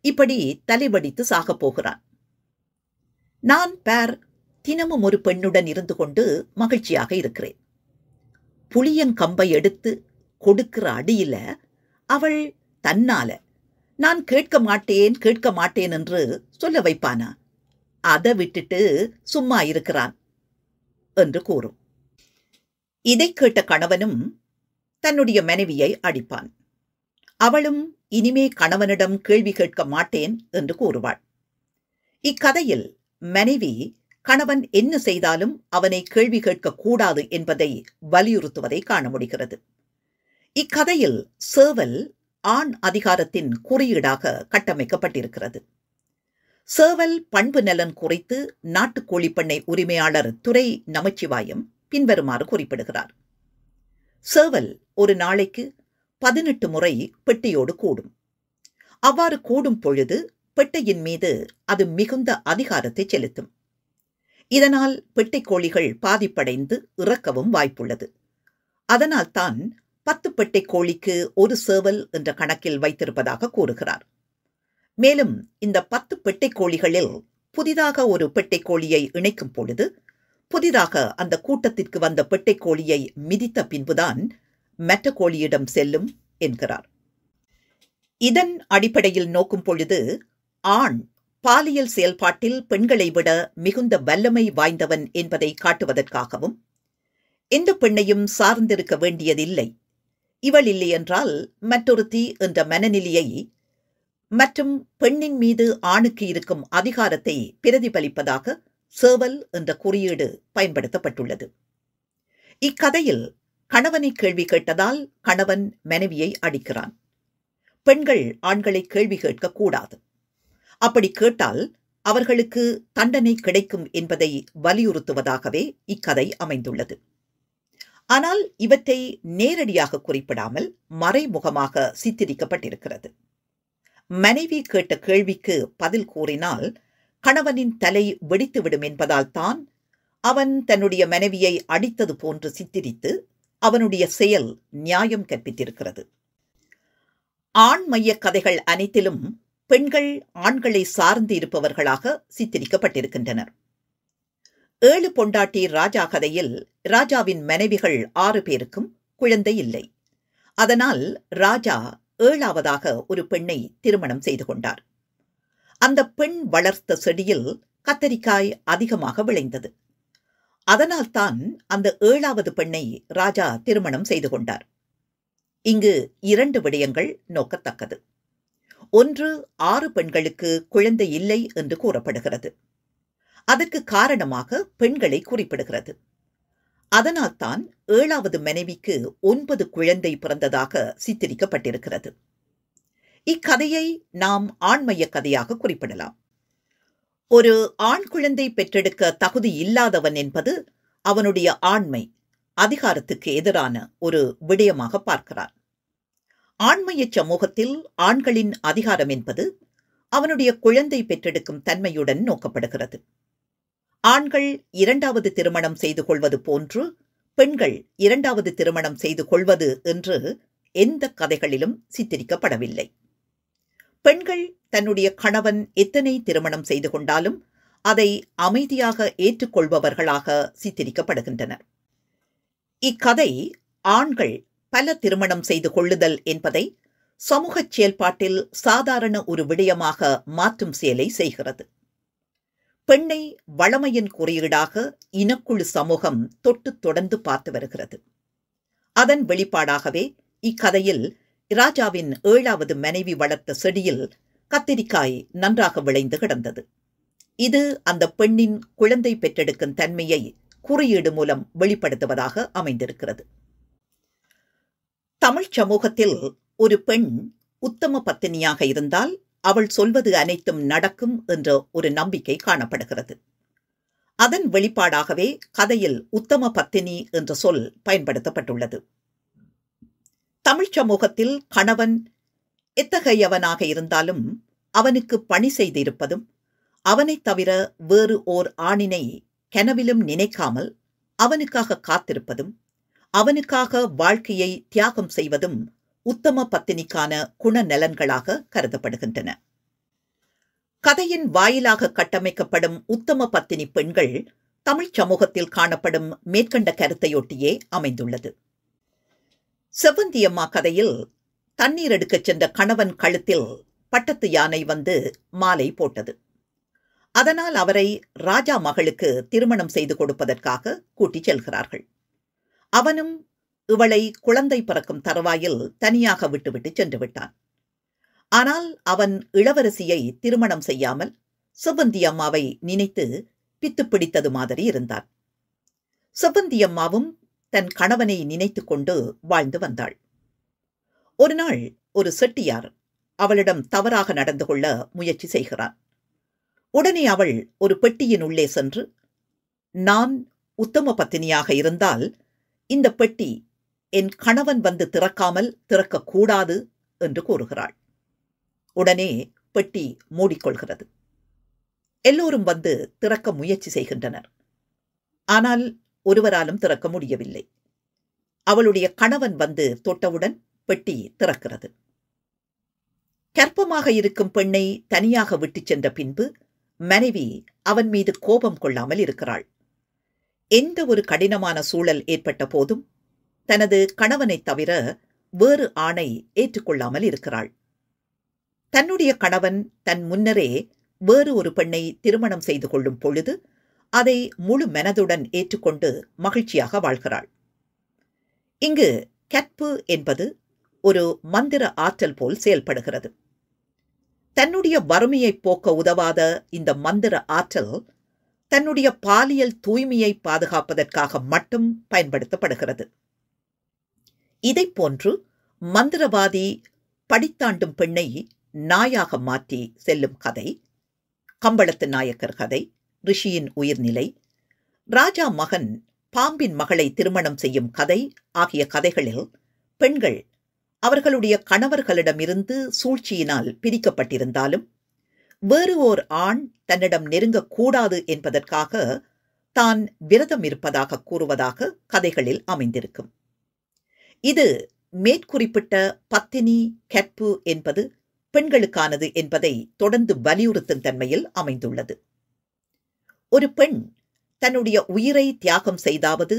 இப்படி தலைவடித்து சாகப் போகிறான் நான் பேர் தினமும் ஒரு பெண்ணுடன் இருந்து கொண்டு மகிழ்ச்சியாக இருக்கிறேன் புளியன் கம்பை எடுத்து கொடுக்கிற அடியில அவள் தன்னால நான் கேட்க மாட்டேன் கேட்க மாட்டேன் என்று சொல்ல வைப்பானா அதை விட்டுட்டு சும்மா இருக்கிறான் என்று கூறும் இதை கேட்ட கணவனும் தன்னுடைய மனைவியை அடிப்பான் அவளும் இனிமே கணவனிடம் கேள்வி கேட்க மாட்டேன் என்று கூறுவாள் இக்கதையில் மனைவி கணவன் என்ன செய்தாலும் அவனை கேள்வி கேட்கக்கூடாது என்பதை வலியுறுத்துவதை காண முடிகிறது இக்கதையில் சேவல் ஆண் அதிகாரத்தின் குறியீடாக கட்டமைக்கப்பட்டிருக்கிறது சேவல் பண்பு நலன் குறித்து நாட்டுக்கோழி பண்ணை உரிமையாளர் துறை நமச்சிவாயம் பின்வருமாறு குறிப்பிடுகிறார் சேவல் ஒரு நாளைக்கு பதினெட்டு முறை பெட்டியோடு கூடும் அவ்வாறு கூடும் பொழுது பெட்டையின் மீது அது மிகுந்த அதிகாரத்தை செலுத்தும் இதனால் பெட்டைக்கோழிகள் பாதிப்படைந்து இறக்கவும் வாய்ப்புள்ளது அதனால்தான் பத்து கோழிக்கு ஒரு சேவல் என்ற கணக்கில் வைத்திருப்பதாக கூறுகிறார் மேலும் இந்த பத்து கோழிகளில் புதிதாக ஒரு கோழியை இணைக்கும் பொழுது புதிதாக அந்த கூட்டத்திற்கு வந்த கோழியை மிதித்த பின்புதான் மற்ற கோழியிடம் செல்லும் என்கிறார் இதன் அடிப்படையில் நோக்கும் பொழுது ஆண் பாலியல் செயல்பாட்டில் பெண்களை விட மிகுந்த வல்லமை வாய்ந்தவன் என்பதை காட்டுவதற்காகவும் எந்த பெண்ணையும் சார்ந்திருக்க வேண்டியதில்லை இவள் இல்லை என்றால் மற்றொருத்தி என்ற மனநிலையை மற்றும் பெண்ணின் மீது ஆணுக்கு இருக்கும் அதிகாரத்தை பிரதிபலிப்பதாக சேவல் என்ற குறியீடு பயன்படுத்தப்பட்டுள்ளது இக்கதையில் கணவனை கேள்வி கேட்டதால் கணவன் மனைவியை அடிக்கிறான் பெண்கள் ஆண்களை கேள்வி கேட்கக்கூடாது அப்படி கேட்டால் அவர்களுக்கு தண்டனை கிடைக்கும் என்பதை வலியுறுத்துவதாகவே இக்கதை அமைந்துள்ளது ஆனால் இவற்றை நேரடியாக குறிப்பிடாமல் மறைமுகமாக சித்தரிக்கப்பட்டிருக்கிறது மனைவி கேட்ட கேள்விக்கு பதில் கூறினால் கணவனின் தலை வெடித்துவிடும் என்பதால் தான் அவன் தன்னுடைய மனைவியை அடித்தது போன்று சித்திரித்து அவனுடைய செயல் நியாயம் கற்பித்திருக்கிறது ஆண் மைய கதைகள் அனைத்திலும் பெண்கள் ஆண்களை சார்ந்து இருப்பவர்களாக சித்தரிக்கப்பட்டிருக்கின்றனர் ஏழு பொண்டாட்டி ராஜா கதையில் ராஜாவின் மனைவிகள் ஆறு பேருக்கும் குழந்தை இல்லை அதனால் ராஜா ஏழாவதாக ஒரு பெண்ணை திருமணம் செய்து கொண்டார் அந்த பெண் வளர்த்த செடியில் கத்தரிக்காய் அதிகமாக விளைந்தது அதனால்தான் அந்த ஏழாவது பெண்ணை ராஜா திருமணம் செய்து கொண்டார் இங்கு இரண்டு விடயங்கள் நோக்கத்தக்கது ஒன்று ஆறு பெண்களுக்கு குழந்தை இல்லை என்று கூறப்படுகிறது அதற்கு காரணமாக பெண்களை குறிப்பிடுகிறது அதனால்தான் ஏழாவது மனைவிக்கு ஒன்பது குழந்தை பிறந்ததாக சித்தரிக்கப்பட்டிருக்கிறது இக்கதையை நாம் ஆண்மைய கதையாக குறிப்பிடலாம் ஒரு ஆண் குழந்தை பெற்றெடுக்க தகுதி இல்லாதவன் என்பது அவனுடைய ஆண்மை அதிகாரத்துக்கு எதிரான ஒரு விடயமாக பார்க்கிறான் ஆண்மைய சமூகத்தில் ஆண்களின் அதிகாரம் என்பது அவனுடைய குழந்தை பெற்றெடுக்கும் தன்மையுடன் நோக்கப்படுகிறது ஆண்கள் இரண்டாவது திருமணம் செய்து கொள்வது போன்று பெண்கள் இரண்டாவது திருமணம் செய்து கொள்வது என்று எந்த கதைகளிலும் சித்தரிக்கப்படவில்லை பெண்கள் தன்னுடைய கணவன் எத்தனை திருமணம் செய்து கொண்டாலும் அதை அமைதியாக ஏற்றுக்கொள்பவர்களாக சித்தரிக்கப்படுகின்றனர் இக்கதை ஆண்கள் பல திருமணம் செய்து கொள்ளுதல் என்பதை சமூகச் செயல்பாட்டில் சாதாரண ஒரு விடயமாக மாற்றும் செயலை செய்கிறது பெண்ணை வளமையின் குறியீடாக இனக்குழு சமூகம் தொட்டு தொடர்ந்து பார்த்து வருகிறது அதன் வெளிப்பாடாகவே இக்கதையில் ராஜாவின் ஏழாவது மனைவி வளர்த்த செடியில் கத்திரிக்காய் நன்றாக விளைந்து கிடந்தது இது அந்த பெண்ணின் குழந்தை பெற்றெடுக்கும் தன்மையை குறியீடு மூலம் வெளிப்படுத்துவதாக அமைந்திருக்கிறது தமிழ்ச் சமூகத்தில் ஒரு பெண் உத்தம பத்தினியாக இருந்தால் அவள் சொல்வது அனைத்தும் நடக்கும் என்ற ஒரு நம்பிக்கை காணப்படுகிறது அதன் வெளிப்பாடாகவே கதையில் உத்தம பத்தினி என்ற சொல் பயன்படுத்தப்பட்டுள்ளது தமிழ்ச் சமூகத்தில் கணவன் எத்தகையவனாக இருந்தாலும் அவனுக்கு பணி செய்திருப்பதும் அவனைத் தவிர வேறு ஓர் ஆணினை கனவிலும் நினைக்காமல் அவனுக்காக காத்திருப்பதும் அவனுக்காக வாழ்க்கையை தியாகம் செய்வதும் உத்தம பத்தினிக்கான குணநலன்களாக கருதப்படுகின்றன கதையின் வாயிலாக கட்டமைக்கப்படும் உத்தம பத்தினி பெண்கள் தமிழ் சமூகத்தில் காணப்படும் மேற்கண்ட கருத்தையொட்டியே அமைந்துள்ளது செவ்வந்தியம்மா கதையில் தண்ணீர் எடுக்கச் சென்ற கணவன் கழுத்தில் பட்டத்து யானை வந்து மாலை போட்டது அதனால் அவரை ராஜா மகளுக்கு திருமணம் செய்து கொடுப்பதற்காக கூட்டிச் செல்கிறார்கள் அவனும் இவளை குழந்தை பிறக்கும் தருவாயில் தனியாக விட்டுவிட்டு சென்று விட்டான் ஆனால் அவன் இளவரசியை திருமணம் செய்யாமல் செவ்வந்தி அம்மாவை நினைத்து பித்து பிடித்தது மாதிரி இருந்தான் செவ்வந்தி அம்மாவும் தன் கணவனை நினைத்து கொண்டு வாழ்ந்து வந்தாள் ஒரு நாள் ஒரு செட்டியார் அவளிடம் தவறாக நடந்து கொள்ள முயற்சி செய்கிறான் உடனே அவள் ஒரு பெட்டியின் உள்ளே சென்று நான் உத்தம பத்தினியாக இருந்தால் இந்த பெட்டி என் கணவன் வந்து திறக்காமல் திறக்கக்கூடாது என்று கூறுகிறாள் உடனே பெட்டி மூடிக்கொள்கிறது எல்லோரும் வந்து திறக்க முயற்சி செய்கின்றனர் ஆனால் ஒருவராலும் திறக்க முடியவில்லை அவளுடைய கணவன் வந்து தொட்டவுடன் பெட்டி திறக்கிறது கற்பமாக இருக்கும் பெண்ணை தனியாக விட்டுச் சென்ற பின்பு மனைவி அவன் மீது கோபம் கொள்ளாமல் இருக்கிறாள் எந்த ஒரு கடினமான சூழல் ஏற்பட்ட போதும் தனது கணவனை தவிர வேறு ஆணை ஏற்றுக்கொள்ளாமல் இருக்கிறாள் தன்னுடைய கணவன் தன் முன்னரே வேறு ஒரு பெண்ணை திருமணம் செய்து கொள்ளும் பொழுது அதை முழு மனதுடன் ஏற்றுக்கொண்டு மகிழ்ச்சியாக வாழ்கிறாள் இங்கு கற்பு என்பது ஒரு மந்திர ஆற்றல் போல் செயல்படுகிறது தன்னுடைய வறுமையை போக்க உதவாத இந்த மந்திர ஆற்றல் தன்னுடைய பாலியல் தூய்மையை பாதுகாப்பதற்காக மட்டும் பயன்படுத்தப்படுகிறது இதை போன்று மந்திரவாதி படித்தாண்டும் பெண்ணை நாயாக மாற்றி செல்லும் கதை கம்பளத்து நாயக்கர் கதை ரிஷியின் உயிர்நிலை ராஜா மகன் பாம்பின் மகளை திருமணம் செய்யும் கதை ஆகிய கதைகளில் பெண்கள் அவர்களுடைய கணவர்களிடமிருந்து சூழ்ச்சியினால் பிரிக்கப்பட்டிருந்தாலும் வேறு ஓர் ஆண் தன்னிடம் நெருங்கக்கூடாது என்பதற்காக தான் விரதம் இருப்பதாக கூறுவதாக கதைகளில் அமைந்திருக்கும் இது மேற்குறிப்பிட்ட பத்தினி கற்பு என்பது பெண்களுக்கானது என்பதை தொடர்ந்து வலியுறுத்தும் தன்மையில் அமைந்துள்ளது ஒரு பெண் தன்னுடைய உயிரை தியாகம் செய்தாவது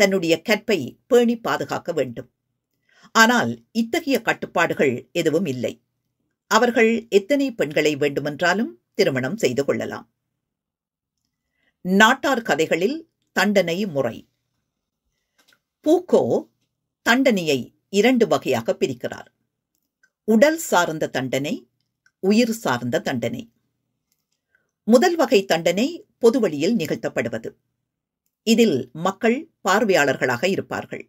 தன்னுடைய கற்பை பேணி பாதுகாக்க வேண்டும் ஆனால் இத்தகைய கட்டுப்பாடுகள் எதுவும் இல்லை அவர்கள் எத்தனை பெண்களை வேண்டுமென்றாலும் திருமணம் செய்து கொள்ளலாம் நாட்டார் கதைகளில் தண்டனை முறை பூக்கோ தண்டனையை இரண்டு வகையாக பிரிக்கிறார் உடல் சார்ந்த தண்டனை உயிர் சார்ந்த தண்டனை முதல் வகை தண்டனை பொதுவழியில் நிகழ்த்தப்படுவது இதில் மக்கள் பார்வையாளர்களாக இருப்பார்கள்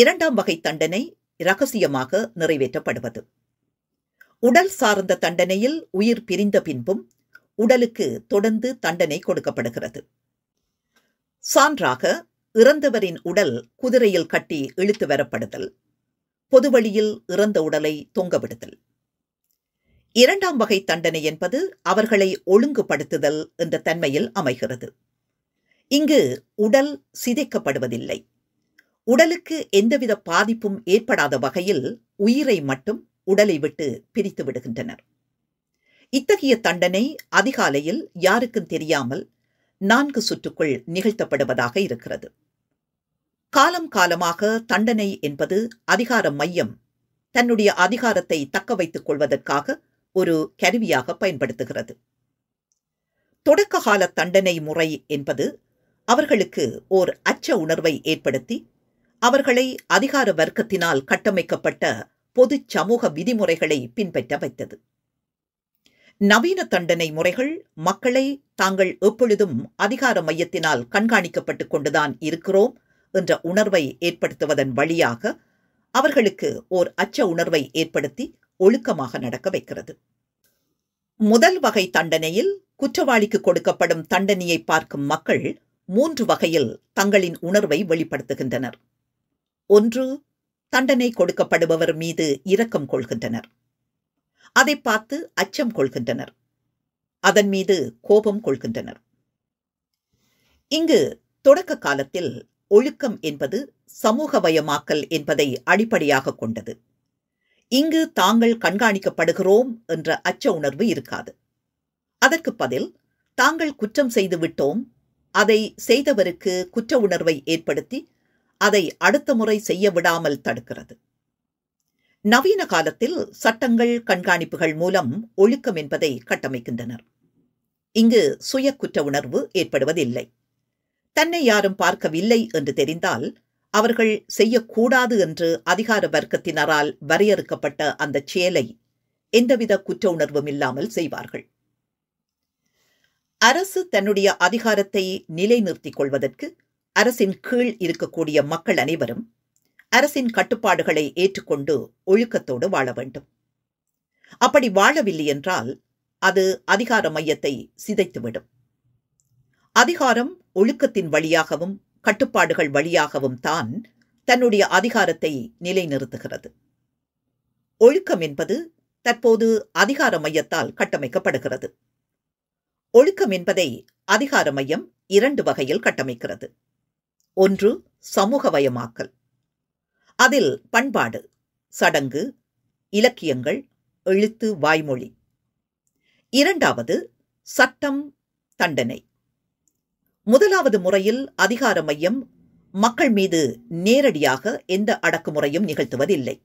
இரண்டாம் வகை தண்டனை இரகசியமாக நிறைவேற்றப்படுவது உடல் சார்ந்த தண்டனையில் உயிர் பிரிந்த பின்பும் உடலுக்கு தொடர்ந்து தண்டனை கொடுக்கப்படுகிறது சான்றாக இறந்தவரின் உடல் குதிரையில் கட்டி இழுத்து வரப்படுதல் பொதுவழியில் இறந்த உடலை தொங்கவிடுதல் இரண்டாம் வகை தண்டனை என்பது அவர்களை ஒழுங்குபடுத்துதல் என்ற தன்மையில் அமைகிறது இங்கு உடல் சிதைக்கப்படுவதில்லை உடலுக்கு எந்தவித பாதிப்பும் ஏற்படாத வகையில் உயிரை மட்டும் உடலை விட்டு பிரித்து விடுகின்றனர் இத்தகைய தண்டனை அதிகாலையில் யாருக்கும் தெரியாமல் நான்கு சுற்றுக்குள் நிகழ்த்தப்படுவதாக இருக்கிறது காலம் காலமாக தண்டனை என்பது அதிகார மையம் தன்னுடைய அதிகாரத்தை தக்க வைத்துக் கொள்வதற்காக ஒரு கருவியாக பயன்படுத்துகிறது தொடக்க கால தண்டனை முறை என்பது அவர்களுக்கு ஓர் அச்ச உணர்வை ஏற்படுத்தி அவர்களை அதிகார வர்க்கத்தினால் கட்டமைக்கப்பட்ட பொது சமூக விதிமுறைகளை பின்பற்ற வைத்தது நவீன தண்டனை முறைகள் மக்களை தாங்கள் எப்பொழுதும் அதிகார மையத்தினால் கண்காணிக்கப்பட்டுக் கொண்டுதான் இருக்கிறோம் என்ற உணர்வை ஏற்படுத்துவதன் வழியாக அவர்களுக்கு ஓர் அச்ச உணர்வை ஏற்படுத்தி ஒழுக்கமாக நடக்க வைக்கிறது முதல் வகை தண்டனையில் குற்றவாளிக்கு கொடுக்கப்படும் தண்டனையை பார்க்கும் மக்கள் மூன்று வகையில் தங்களின் உணர்வை வெளிப்படுத்துகின்றனர் ஒன்று தண்டனை கொடுக்கப்படுபவர் மீது இரக்கம் கொள்கின்றனர் அதை பார்த்து அச்சம் கொள்கின்றனர் அதன் மீது கோபம் கொள்கின்றனர் இங்கு தொடக்க காலத்தில் ஒழுக்கம் என்பது சமூகமயமாக்கல் என்பதை அடிப்படையாக கொண்டது இங்கு தாங்கள் கண்காணிக்கப்படுகிறோம் என்ற அச்ச உணர்வு இருக்காது அதற்கு பதில் தாங்கள் குற்றம் செய்து விட்டோம் அதை செய்தவருக்கு குற்ற உணர்வை ஏற்படுத்தி அதை அடுத்த முறை செய்ய விடாமல் தடுக்கிறது நவீன காலத்தில் சட்டங்கள் கண்காணிப்புகள் மூலம் ஒழுக்கம் என்பதை கட்டமைக்கின்றனர் இங்கு சுய குற்ற உணர்வு ஏற்படுவதில்லை தன்னை யாரும் பார்க்கவில்லை என்று தெரிந்தால் அவர்கள் செய்யக்கூடாது என்று அதிகார வர்க்கத்தினரால் வரையறுக்கப்பட்ட அந்த செயலை எந்தவித குற்ற உணர்வும் இல்லாமல் செய்வார்கள் அரசு தன்னுடைய அதிகாரத்தை நிலைநிறுத்திக் கொள்வதற்கு அரசின் கீழ் இருக்கக்கூடிய மக்கள் அனைவரும் அரசின் கட்டுப்பாடுகளை ஏற்றுக்கொண்டு ஒழுக்கத்தோடு வாழ வேண்டும் அப்படி வாழவில்லை என்றால் அது அதிகார மையத்தை சிதைத்துவிடும் அதிகாரம் ஒழுக்கத்தின் வழியாகவும் கட்டுப்பாடுகள் வழியாகவும் தான் தன்னுடைய அதிகாரத்தை நிலைநிறுத்துகிறது ஒழுக்கம் என்பது தற்போது அதிகார மையத்தால் கட்டமைக்கப்படுகிறது ஒழுக்கம் என்பதை அதிகார மையம் இரண்டு வகையில் கட்டமைக்கிறது ஒன்று சமூகவயமாக்கல் அதில் பண்பாடு சடங்கு இலக்கியங்கள் எழுத்து வாய்மொழி இரண்டாவது சட்டம் தண்டனை முதலாவது முறையில் அதிகார மையம் மக்கள் மீது நேரடியாக எந்த அடக்குமுறையும் நிகழ்த்துவதில்லை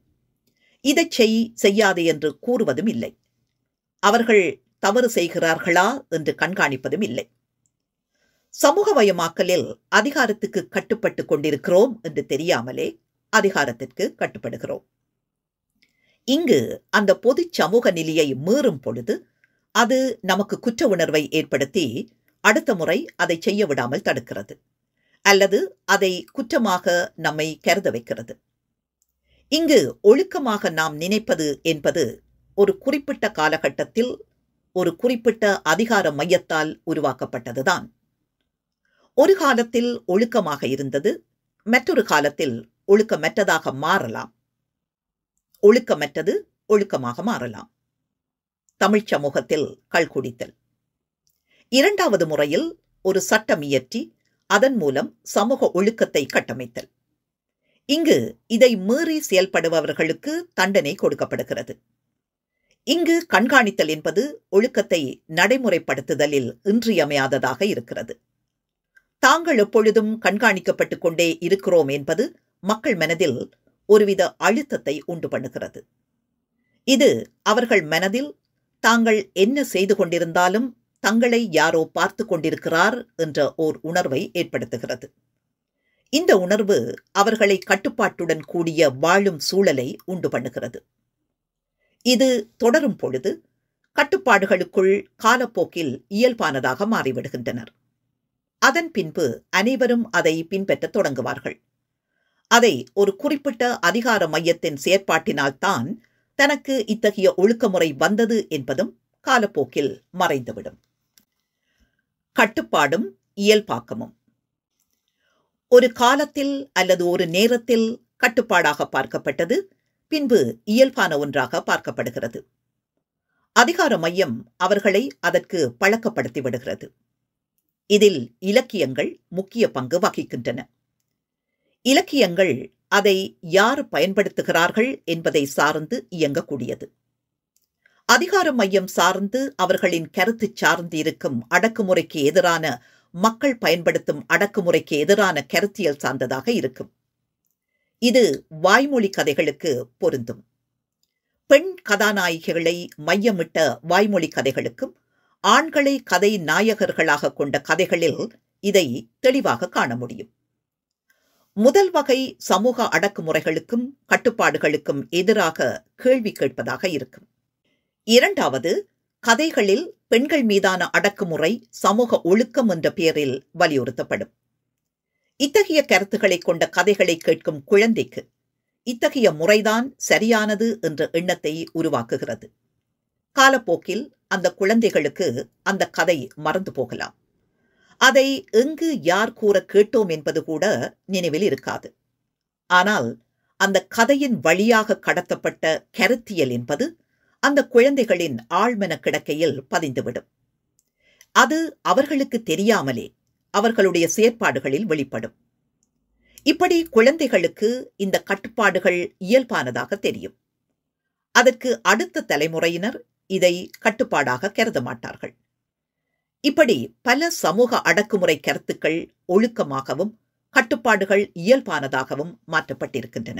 இதை செய் செய்யாது என்று கூறுவதும் இல்லை அவர்கள் தவறு செய்கிறார்களா என்று கண்காணிப்பதும் இல்லை சமூகமயமாக்கலில் அதிகாரத்துக்கு கட்டுப்பட்டு கொண்டிருக்கிறோம் என்று தெரியாமலே அதிகாரத்திற்கு கட்டுப்படுகிறோம் இங்கு அந்த பொது சமூக நிலையை மீறும் பொழுது அது நமக்கு குற்ற உணர்வை ஏற்படுத்தி அடுத்த முறை அதை செய்ய விடாமல் தடுக்கிறது அல்லது அதை குற்றமாக நம்மை கருத வைக்கிறது இங்கு ஒழுக்கமாக நாம் நினைப்பது என்பது ஒரு குறிப்பிட்ட காலகட்டத்தில் ஒரு குறிப்பிட்ட அதிகார மையத்தால் உருவாக்கப்பட்டதுதான் ஒரு காலத்தில் ஒழுக்கமாக இருந்தது மற்றொரு காலத்தில் ஒழுக்கமற்றதாக மாறலாம் ஒழுக்கமற்றது ஒழுக்கமாக மாறலாம் தமிழ்ச் சமூகத்தில் கல்குடித்தல் இரண்டாவது முறையில் ஒரு சட்டம் இயற்றி அதன் மூலம் சமூக ஒழுக்கத்தை கட்டமைத்தல் இங்கு இதை மீறி செயல்படுபவர்களுக்கு தண்டனை கொடுக்கப்படுகிறது இங்கு கண்காணித்தல் என்பது ஒழுக்கத்தை நடைமுறைப்படுத்துதலில் இன்றியமையாததாக இருக்கிறது தாங்கள் எப்பொழுதும் கண்காணிக்கப்பட்டுக் கொண்டே இருக்கிறோம் என்பது மக்கள் மனதில் ஒருவித அழுத்தத்தை உண்டு பண்ணுகிறது இது அவர்கள் மனதில் தாங்கள் என்ன செய்து கொண்டிருந்தாலும் தங்களை யாரோ பார்த்து கொண்டிருக்கிறார் என்ற ஓர் உணர்வை ஏற்படுத்துகிறது இந்த உணர்வு அவர்களை கட்டுப்பாட்டுடன் கூடிய வாழும் சூழலை உண்டு பண்ணுகிறது இது தொடரும் பொழுது கட்டுப்பாடுகளுக்குள் காலப்போக்கில் இயல்பானதாக மாறிவிடுகின்றனர் அதன் பின்பு அனைவரும் அதை பின்பற்றத் தொடங்குவார்கள் அதை ஒரு குறிப்பிட்ட அதிகார மையத்தின் செயற்பாட்டினால்தான் தனக்கு இத்தகைய ஒழுக்கமுறை வந்தது என்பதும் காலப்போக்கில் மறைந்துவிடும் கட்டுப்பாடும் இயல்பாக்கமும் ஒரு காலத்தில் அல்லது ஒரு நேரத்தில் கட்டுப்பாடாக பார்க்கப்பட்டது பின்பு இயல்பான ஒன்றாக பார்க்கப்படுகிறது அதிகார மையம் அவர்களை அதற்கு பழக்கப்படுத்தி விடுகிறது இதில் இலக்கியங்கள் முக்கிய பங்கு வகிக்கின்றன இலக்கியங்கள் அதை யார் பயன்படுத்துகிறார்கள் என்பதை சார்ந்து இயங்கக்கூடியது அதிகார மையம் சார்ந்து அவர்களின் கருத்து சார்ந்து இருக்கும் அடக்குமுறைக்கு எதிரான மக்கள் பயன்படுத்தும் அடக்குமுறைக்கு எதிரான கருத்தியல் சார்ந்ததாக இருக்கும் இது வாய்மொழி கதைகளுக்கு பொருந்தும் பெண் கதாநாயகிகளை மையமிட்ட வாய்மொழி கதைகளுக்கும் ஆண்களை கதை நாயகர்களாக கொண்ட கதைகளில் இதை தெளிவாக காண முடியும் முதல் வகை சமூக அடக்குமுறைகளுக்கும் கட்டுப்பாடுகளுக்கும் எதிராக கேள்வி கேட்பதாக இருக்கும் இரண்டாவது கதைகளில் பெண்கள் மீதான அடக்குமுறை சமூக ஒழுக்கம் என்ற பெயரில் வலியுறுத்தப்படும் இத்தகைய கருத்துக்களை கொண்ட கதைகளை கேட்கும் குழந்தைக்கு இத்தகைய முறைதான் சரியானது என்ற எண்ணத்தை உருவாக்குகிறது காலப்போக்கில் அந்த குழந்தைகளுக்கு அந்த கதை மறந்து போகலாம் அதை எங்கு யார் கூற கேட்டோம் என்பது கூட நினைவில் இருக்காது ஆனால் அந்த கதையின் வழியாக கடத்தப்பட்ட கருத்தியல் என்பது அந்த குழந்தைகளின் ஆழ்மன கிடக்கையில் பதிந்துவிடும் அது அவர்களுக்கு தெரியாமலே அவர்களுடைய செயற்பாடுகளில் வெளிப்படும் இப்படி குழந்தைகளுக்கு இந்த கட்டுப்பாடுகள் இயல்பானதாக தெரியும் அதற்கு அடுத்த தலைமுறையினர் இதை கட்டுப்பாடாக கருத மாட்டார்கள் இப்படி பல சமூக அடக்குமுறை கருத்துக்கள் ஒழுக்கமாகவும் கட்டுப்பாடுகள் இயல்பானதாகவும் மாற்றப்பட்டிருக்கின்றன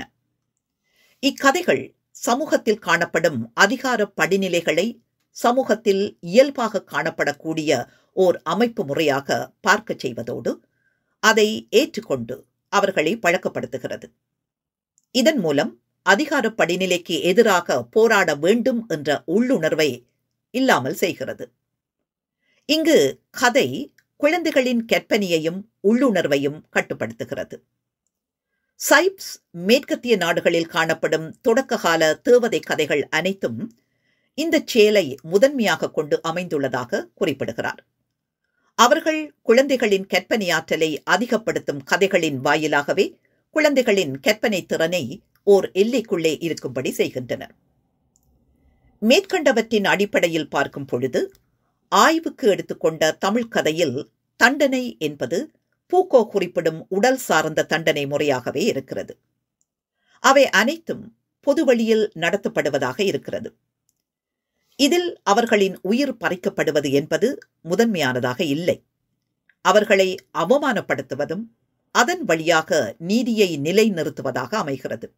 இக்கதைகள் சமூகத்தில் காணப்படும் அதிகார படிநிலைகளை சமூகத்தில் இயல்பாக காணப்படக்கூடிய ஓர் அமைப்பு முறையாக பார்க்கச் செய்வதோடு அதை ஏற்றுக்கொண்டு அவர்களை பழக்கப்படுத்துகிறது இதன் மூலம் அதிகார படிநிலைக்கு எதிராக போராட வேண்டும் என்ற உள்ளுணர்வை இல்லாமல் செய்கிறது இங்கு கதை குழந்தைகளின் கற்பனையையும் உள்ளுணர்வையும் கட்டுப்படுத்துகிறது சைப்ஸ் மேற்கத்திய நாடுகளில் காணப்படும் தொடக்ககால தேவதை கதைகள் அனைத்தும் இந்த சேலை முதன்மையாக கொண்டு அமைந்துள்ளதாக குறிப்பிடுகிறார் அவர்கள் குழந்தைகளின் கற்பனையாற்றலை அதிகப்படுத்தும் கதைகளின் வாயிலாகவே குழந்தைகளின் கற்பனை திறனை ஓர் எல்லைக்குள்ளே இருக்கும்படி செய்கின்றனர் மேற்கண்டவற்றின் அடிப்படையில் பார்க்கும் பொழுது ஆய்வுக்கு எடுத்துக்கொண்ட தமிழ் கதையில் தண்டனை என்பது பூக்கோ குறிப்பிடும் உடல் சார்ந்த தண்டனை முறையாகவே இருக்கிறது அவை அனைத்தும் பொதுவழியில் நடத்தப்படுவதாக இருக்கிறது இதில் அவர்களின் உயிர் பறிக்கப்படுவது என்பது முதன்மையானதாக இல்லை அவர்களை அவமானப்படுத்துவதும் அதன் வழியாக நீதியை நிலைநிறுத்துவதாக அமைகிறது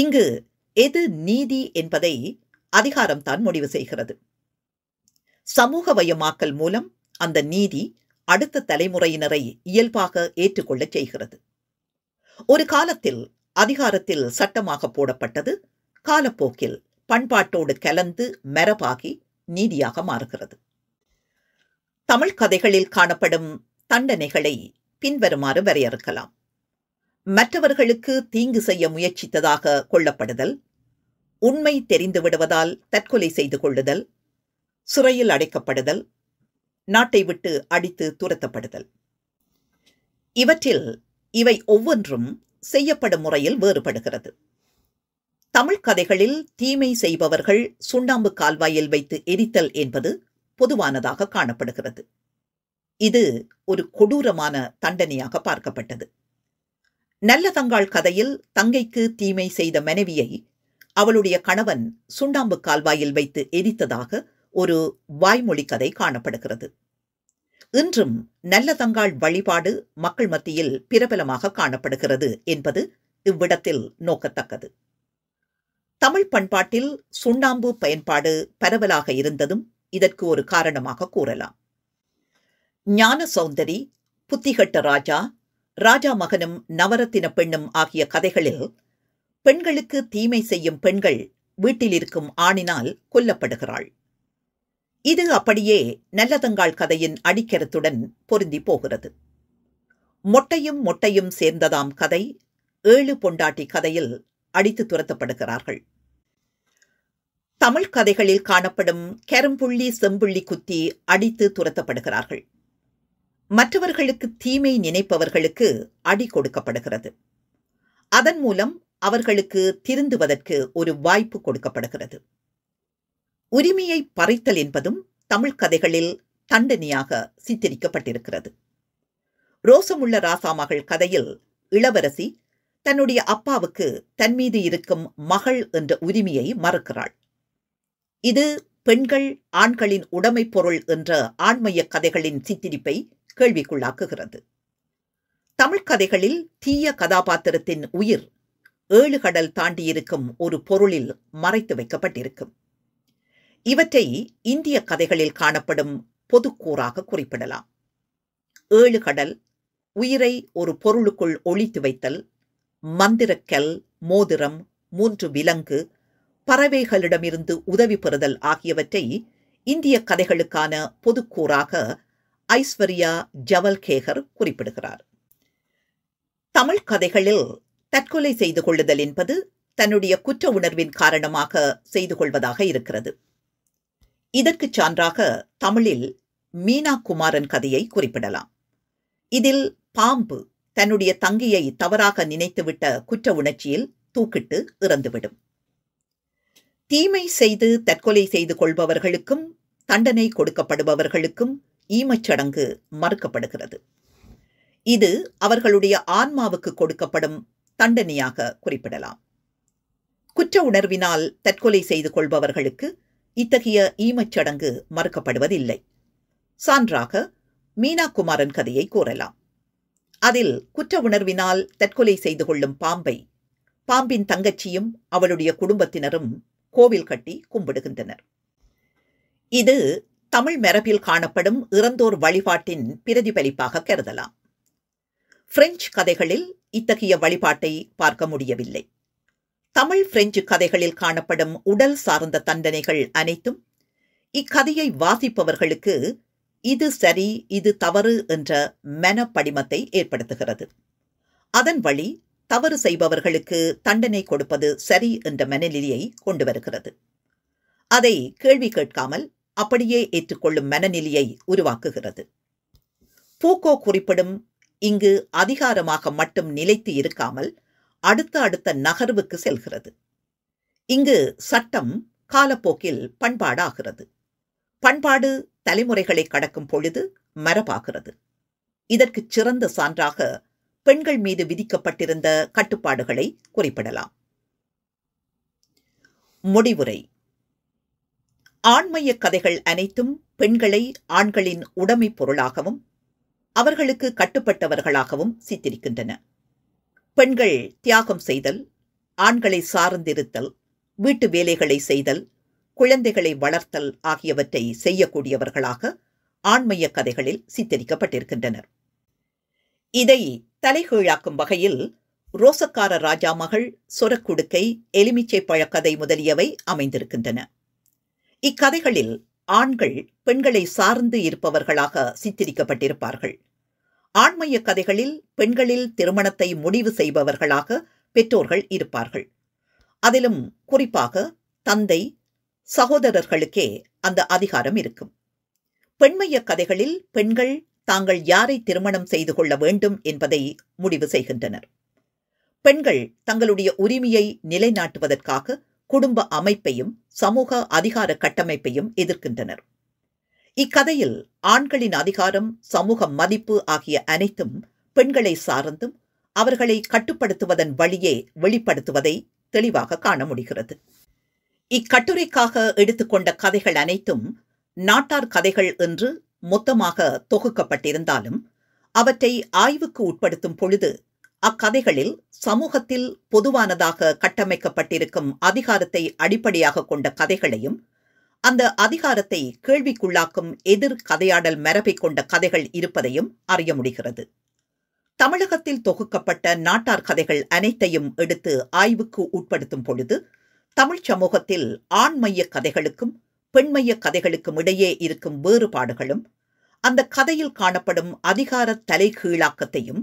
இங்கு எது நீதி என்பதை அதிகாரம்தான் முடிவு செய்கிறது வயமாக்கல் மூலம் அந்த நீதி அடுத்த தலைமுறையினரை இயல்பாக ஏற்றுக்கொள்ளச் செய்கிறது ஒரு காலத்தில் அதிகாரத்தில் சட்டமாக போடப்பட்டது காலப்போக்கில் பண்பாட்டோடு கலந்து மரபாகி நீதியாக மாறுகிறது தமிழ் கதைகளில் காணப்படும் தண்டனைகளை பின்வருமாறு வரையறுக்கலாம் மற்றவர்களுக்கு தீங்கு செய்ய முயற்சித்ததாக கொள்ளப்படுதல் உண்மை தெரிந்துவிடுவதால் தற்கொலை செய்து கொள்ளுதல் சிறையில் அடைக்கப்படுதல் நாட்டை விட்டு அடித்து துரத்தப்படுதல் இவற்றில் இவை ஒவ்வொன்றும் செய்யப்படும் முறையில் வேறுபடுகிறது தமிழ் கதைகளில் தீமை செய்பவர்கள் சுண்ணாம்பு கால்வாயில் வைத்து எரித்தல் என்பது பொதுவானதாக காணப்படுகிறது இது ஒரு கொடூரமான தண்டனையாக பார்க்கப்பட்டது நல்லதங்காள் கதையில் தங்கைக்கு தீமை செய்த மனைவியை அவளுடைய கணவன் சுண்டாம்பு கால்வாயில் வைத்து எரித்ததாக ஒரு வாய்மொழி கதை காணப்படுகிறது இன்றும் நல்லதங்காள் வழிபாடு மக்கள் மத்தியில் பிரபலமாக காணப்படுகிறது என்பது இவ்விடத்தில் நோக்கத்தக்கது தமிழ் பண்பாட்டில் சுண்ணாம்பு பயன்பாடு பரவலாக இருந்ததும் இதற்கு ஒரு காரணமாக கூறலாம் ஞான சௌந்தரி புத்திகட்ட ராஜா ராஜா மகனும் நவரத்தின பெண்ணும் ஆகிய கதைகளில் பெண்களுக்கு தீமை செய்யும் பெண்கள் வீட்டில் இருக்கும் ஆணினால் கொல்லப்படுகிறாள் இது அப்படியே நல்லதங்காள் கதையின் அடிக்கருத்துடன் பொருந்தி போகிறது மொட்டையும் மொட்டையும் சேர்ந்ததாம் கதை ஏழு பொண்டாட்டி கதையில் அடித்து துரத்தப்படுகிறார்கள் தமிழ் கதைகளில் காணப்படும் கரும்புள்ளி செம்புள்ளி குத்தி அடித்து துரத்தப்படுகிறார்கள் மற்றவர்களுக்கு தீமை நினைப்பவர்களுக்கு அடி கொடுக்கப்படுகிறது அதன் மூலம் அவர்களுக்கு திருந்துவதற்கு ஒரு வாய்ப்பு கொடுக்கப்படுகிறது உரிமையை பறித்தல் என்பதும் தமிழ் கதைகளில் தண்டனையாக சித்தரிக்கப்பட்டிருக்கிறது ரோசமுள்ள ராசாமகள் கதையில் இளவரசி தன்னுடைய அப்பாவுக்கு தன் மீது இருக்கும் மகள் என்ற உரிமையை மறுக்கிறாள் இது பெண்கள் ஆண்களின் உடைமை பொருள் என்ற ஆண்மைய கதைகளின் சித்திரிப்பை கேள்விக்குள்ளாக்குகிறது தமிழ் கதைகளில் தீய கதாபாத்திரத்தின் உயிர் ஏழு கடல் தாண்டியிருக்கும் ஒரு பொருளில் மறைத்து வைக்கப்பட்டிருக்கும் இவற்றை இந்திய கதைகளில் காணப்படும் பொதுக்கூறாக குறிப்பிடலாம் ஏழு கடல் உயிரை ஒரு பொருளுக்குள் ஒழித்து வைத்தல் மந்திரக்கல் மோதிரம் மூன்று விலங்கு பறவைகளிடமிருந்து உதவி பெறுதல் ஆகியவற்றை இந்திய கதைகளுக்கான பொதுக்கூறாக ஐஸ்வர்யா ஜவல்கேகர் குறிப்பிடுகிறார் தமிழ் கதைகளில் தற்கொலை செய்து கொள்ளுதல் என்பது தன்னுடைய குற்ற உணர்வின் காரணமாக செய்து கொள்வதாக இருக்கிறது இதற்கு சான்றாக தமிழில் மீனா குமாரன் கதையை குறிப்பிடலாம் இதில் பாம்பு தன்னுடைய தங்கியை தவறாக நினைத்துவிட்ட குற்ற உணர்ச்சியில் தூக்கிட்டு இறந்துவிடும் தீமை செய்து தற்கொலை செய்து கொள்பவர்களுக்கும் தண்டனை கொடுக்கப்படுபவர்களுக்கும் ஈமச்சடங்கு மறுக்கப்படுகிறது இது அவர்களுடைய ஆன்மாவுக்கு கொடுக்கப்படும் தண்டனையாக குறிப்பிடலாம் குற்ற உணர்வினால் தற்கொலை செய்து கொள்பவர்களுக்கு இத்தகைய ஈமச்சடங்கு மறுக்கப்படுவதில்லை சான்றாக மீனா குமாரன் கதையை கூறலாம் அதில் குற்ற உணர்வினால் தற்கொலை செய்து கொள்ளும் பாம்பை பாம்பின் தங்கச்சியும் அவளுடைய குடும்பத்தினரும் கோவில் கட்டி கும்பிடுகின்றனர் இது தமிழ் மரபில் காணப்படும் இறந்தோர் வழிபாட்டின் பிரதிபலிப்பாக கருதலாம் பிரெஞ்சு கதைகளில் இத்தகைய வழிபாட்டை பார்க்க முடியவில்லை தமிழ் பிரெஞ்சு கதைகளில் காணப்படும் உடல் சார்ந்த தண்டனைகள் அனைத்தும் இக்கதையை வாசிப்பவர்களுக்கு இது சரி இது தவறு என்ற மனப்படிமத்தை ஏற்படுத்துகிறது அதன் வழி தவறு செய்பவர்களுக்கு தண்டனை கொடுப்பது சரி என்ற மனநிலையை கொண்டு வருகிறது அதை கேள்வி கேட்காமல் அப்படியே ஏற்றுக்கொள்ளும் மனநிலையை உருவாக்குகிறது பூகோ குறிப்பிடும் இங்கு அதிகாரமாக மட்டும் நிலைத்து இருக்காமல் அடுத்த அடுத்த நகர்வுக்கு செல்கிறது இங்கு சட்டம் காலப்போக்கில் பண்பாடாகிறது பண்பாடு தலைமுறைகளை கடக்கும் பொழுது மரபாகிறது இதற்கு சிறந்த சான்றாக பெண்கள் மீது விதிக்கப்பட்டிருந்த கட்டுப்பாடுகளை குறிப்பிடலாம் முடிவுரை ஆண்மைய கதைகள் அனைத்தும் பெண்களை ஆண்களின் உடைமை பொருளாகவும் அவர்களுக்கு கட்டுப்பட்டவர்களாகவும் சித்தரிக்கின்றன பெண்கள் தியாகம் செய்தல் ஆண்களை சார்ந்திருத்தல் வீட்டு வேலைகளை செய்தல் குழந்தைகளை வளர்த்தல் ஆகியவற்றை செய்யக்கூடியவர்களாக ஆண்மைய கதைகளில் சித்தரிக்கப்பட்டிருக்கின்றனர் இதை தலைகீழாக்கும் வகையில் ரோசக்கார ராஜா மகள் சொரக்குடுக்கை எலுமிச்சை பழக்கதை முதலியவை அமைந்திருக்கின்றன இக்கதைகளில் ஆண்கள் பெண்களை சார்ந்து இருப்பவர்களாக சித்தரிக்கப்பட்டிருப்பார்கள் ஆண்மைய கதைகளில் பெண்களில் திருமணத்தை முடிவு செய்பவர்களாக பெற்றோர்கள் இருப்பார்கள் அதிலும் குறிப்பாக தந்தை சகோதரர்களுக்கே அந்த அதிகாரம் இருக்கும் பெண்மைய கதைகளில் பெண்கள் தாங்கள் யாரை திருமணம் செய்து கொள்ள வேண்டும் என்பதை முடிவு செய்கின்றனர் பெண்கள் தங்களுடைய உரிமையை நிலைநாட்டுவதற்காக குடும்ப அமைப்பையும் சமூக அதிகார கட்டமைப்பையும் எதிர்க்கின்றனர் இக்கதையில் ஆண்களின் அதிகாரம் சமூக மதிப்பு ஆகிய அனைத்தும் பெண்களை சார்ந்தும் அவர்களை கட்டுப்படுத்துவதன் வழியே வெளிப்படுத்துவதை தெளிவாக காண முடிகிறது இக்கட்டுரைக்காக எடுத்துக்கொண்ட கதைகள் அனைத்தும் நாட்டார் கதைகள் என்று மொத்தமாக தொகுக்கப்பட்டிருந்தாலும் அவற்றை ஆய்வுக்கு உட்படுத்தும் பொழுது அக்கதைகளில் சமூகத்தில் பொதுவானதாக கட்டமைக்கப்பட்டிருக்கும் அதிகாரத்தை அடிப்படையாக கொண்ட கதைகளையும் அந்த அதிகாரத்தை கேள்விக்குள்ளாக்கும் எதிர் கதையாடல் மரபை கொண்ட கதைகள் இருப்பதையும் அறிய முடிகிறது தமிழகத்தில் தொகுக்கப்பட்ட நாட்டார் கதைகள் அனைத்தையும் எடுத்து ஆய்வுக்கு உட்படுத்தும் பொழுது தமிழ் சமூகத்தில் ஆண்மைய கதைகளுக்கும் பெண்மைய கதைகளுக்கும் இடையே இருக்கும் வேறுபாடுகளும் அந்த கதையில் காணப்படும் அதிகார தலைகீழாக்கத்தையும்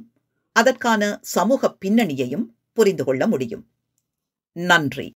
அதற்கான சமூக பின்னணியையும் புரிந்து கொள்ள முடியும் நன்றி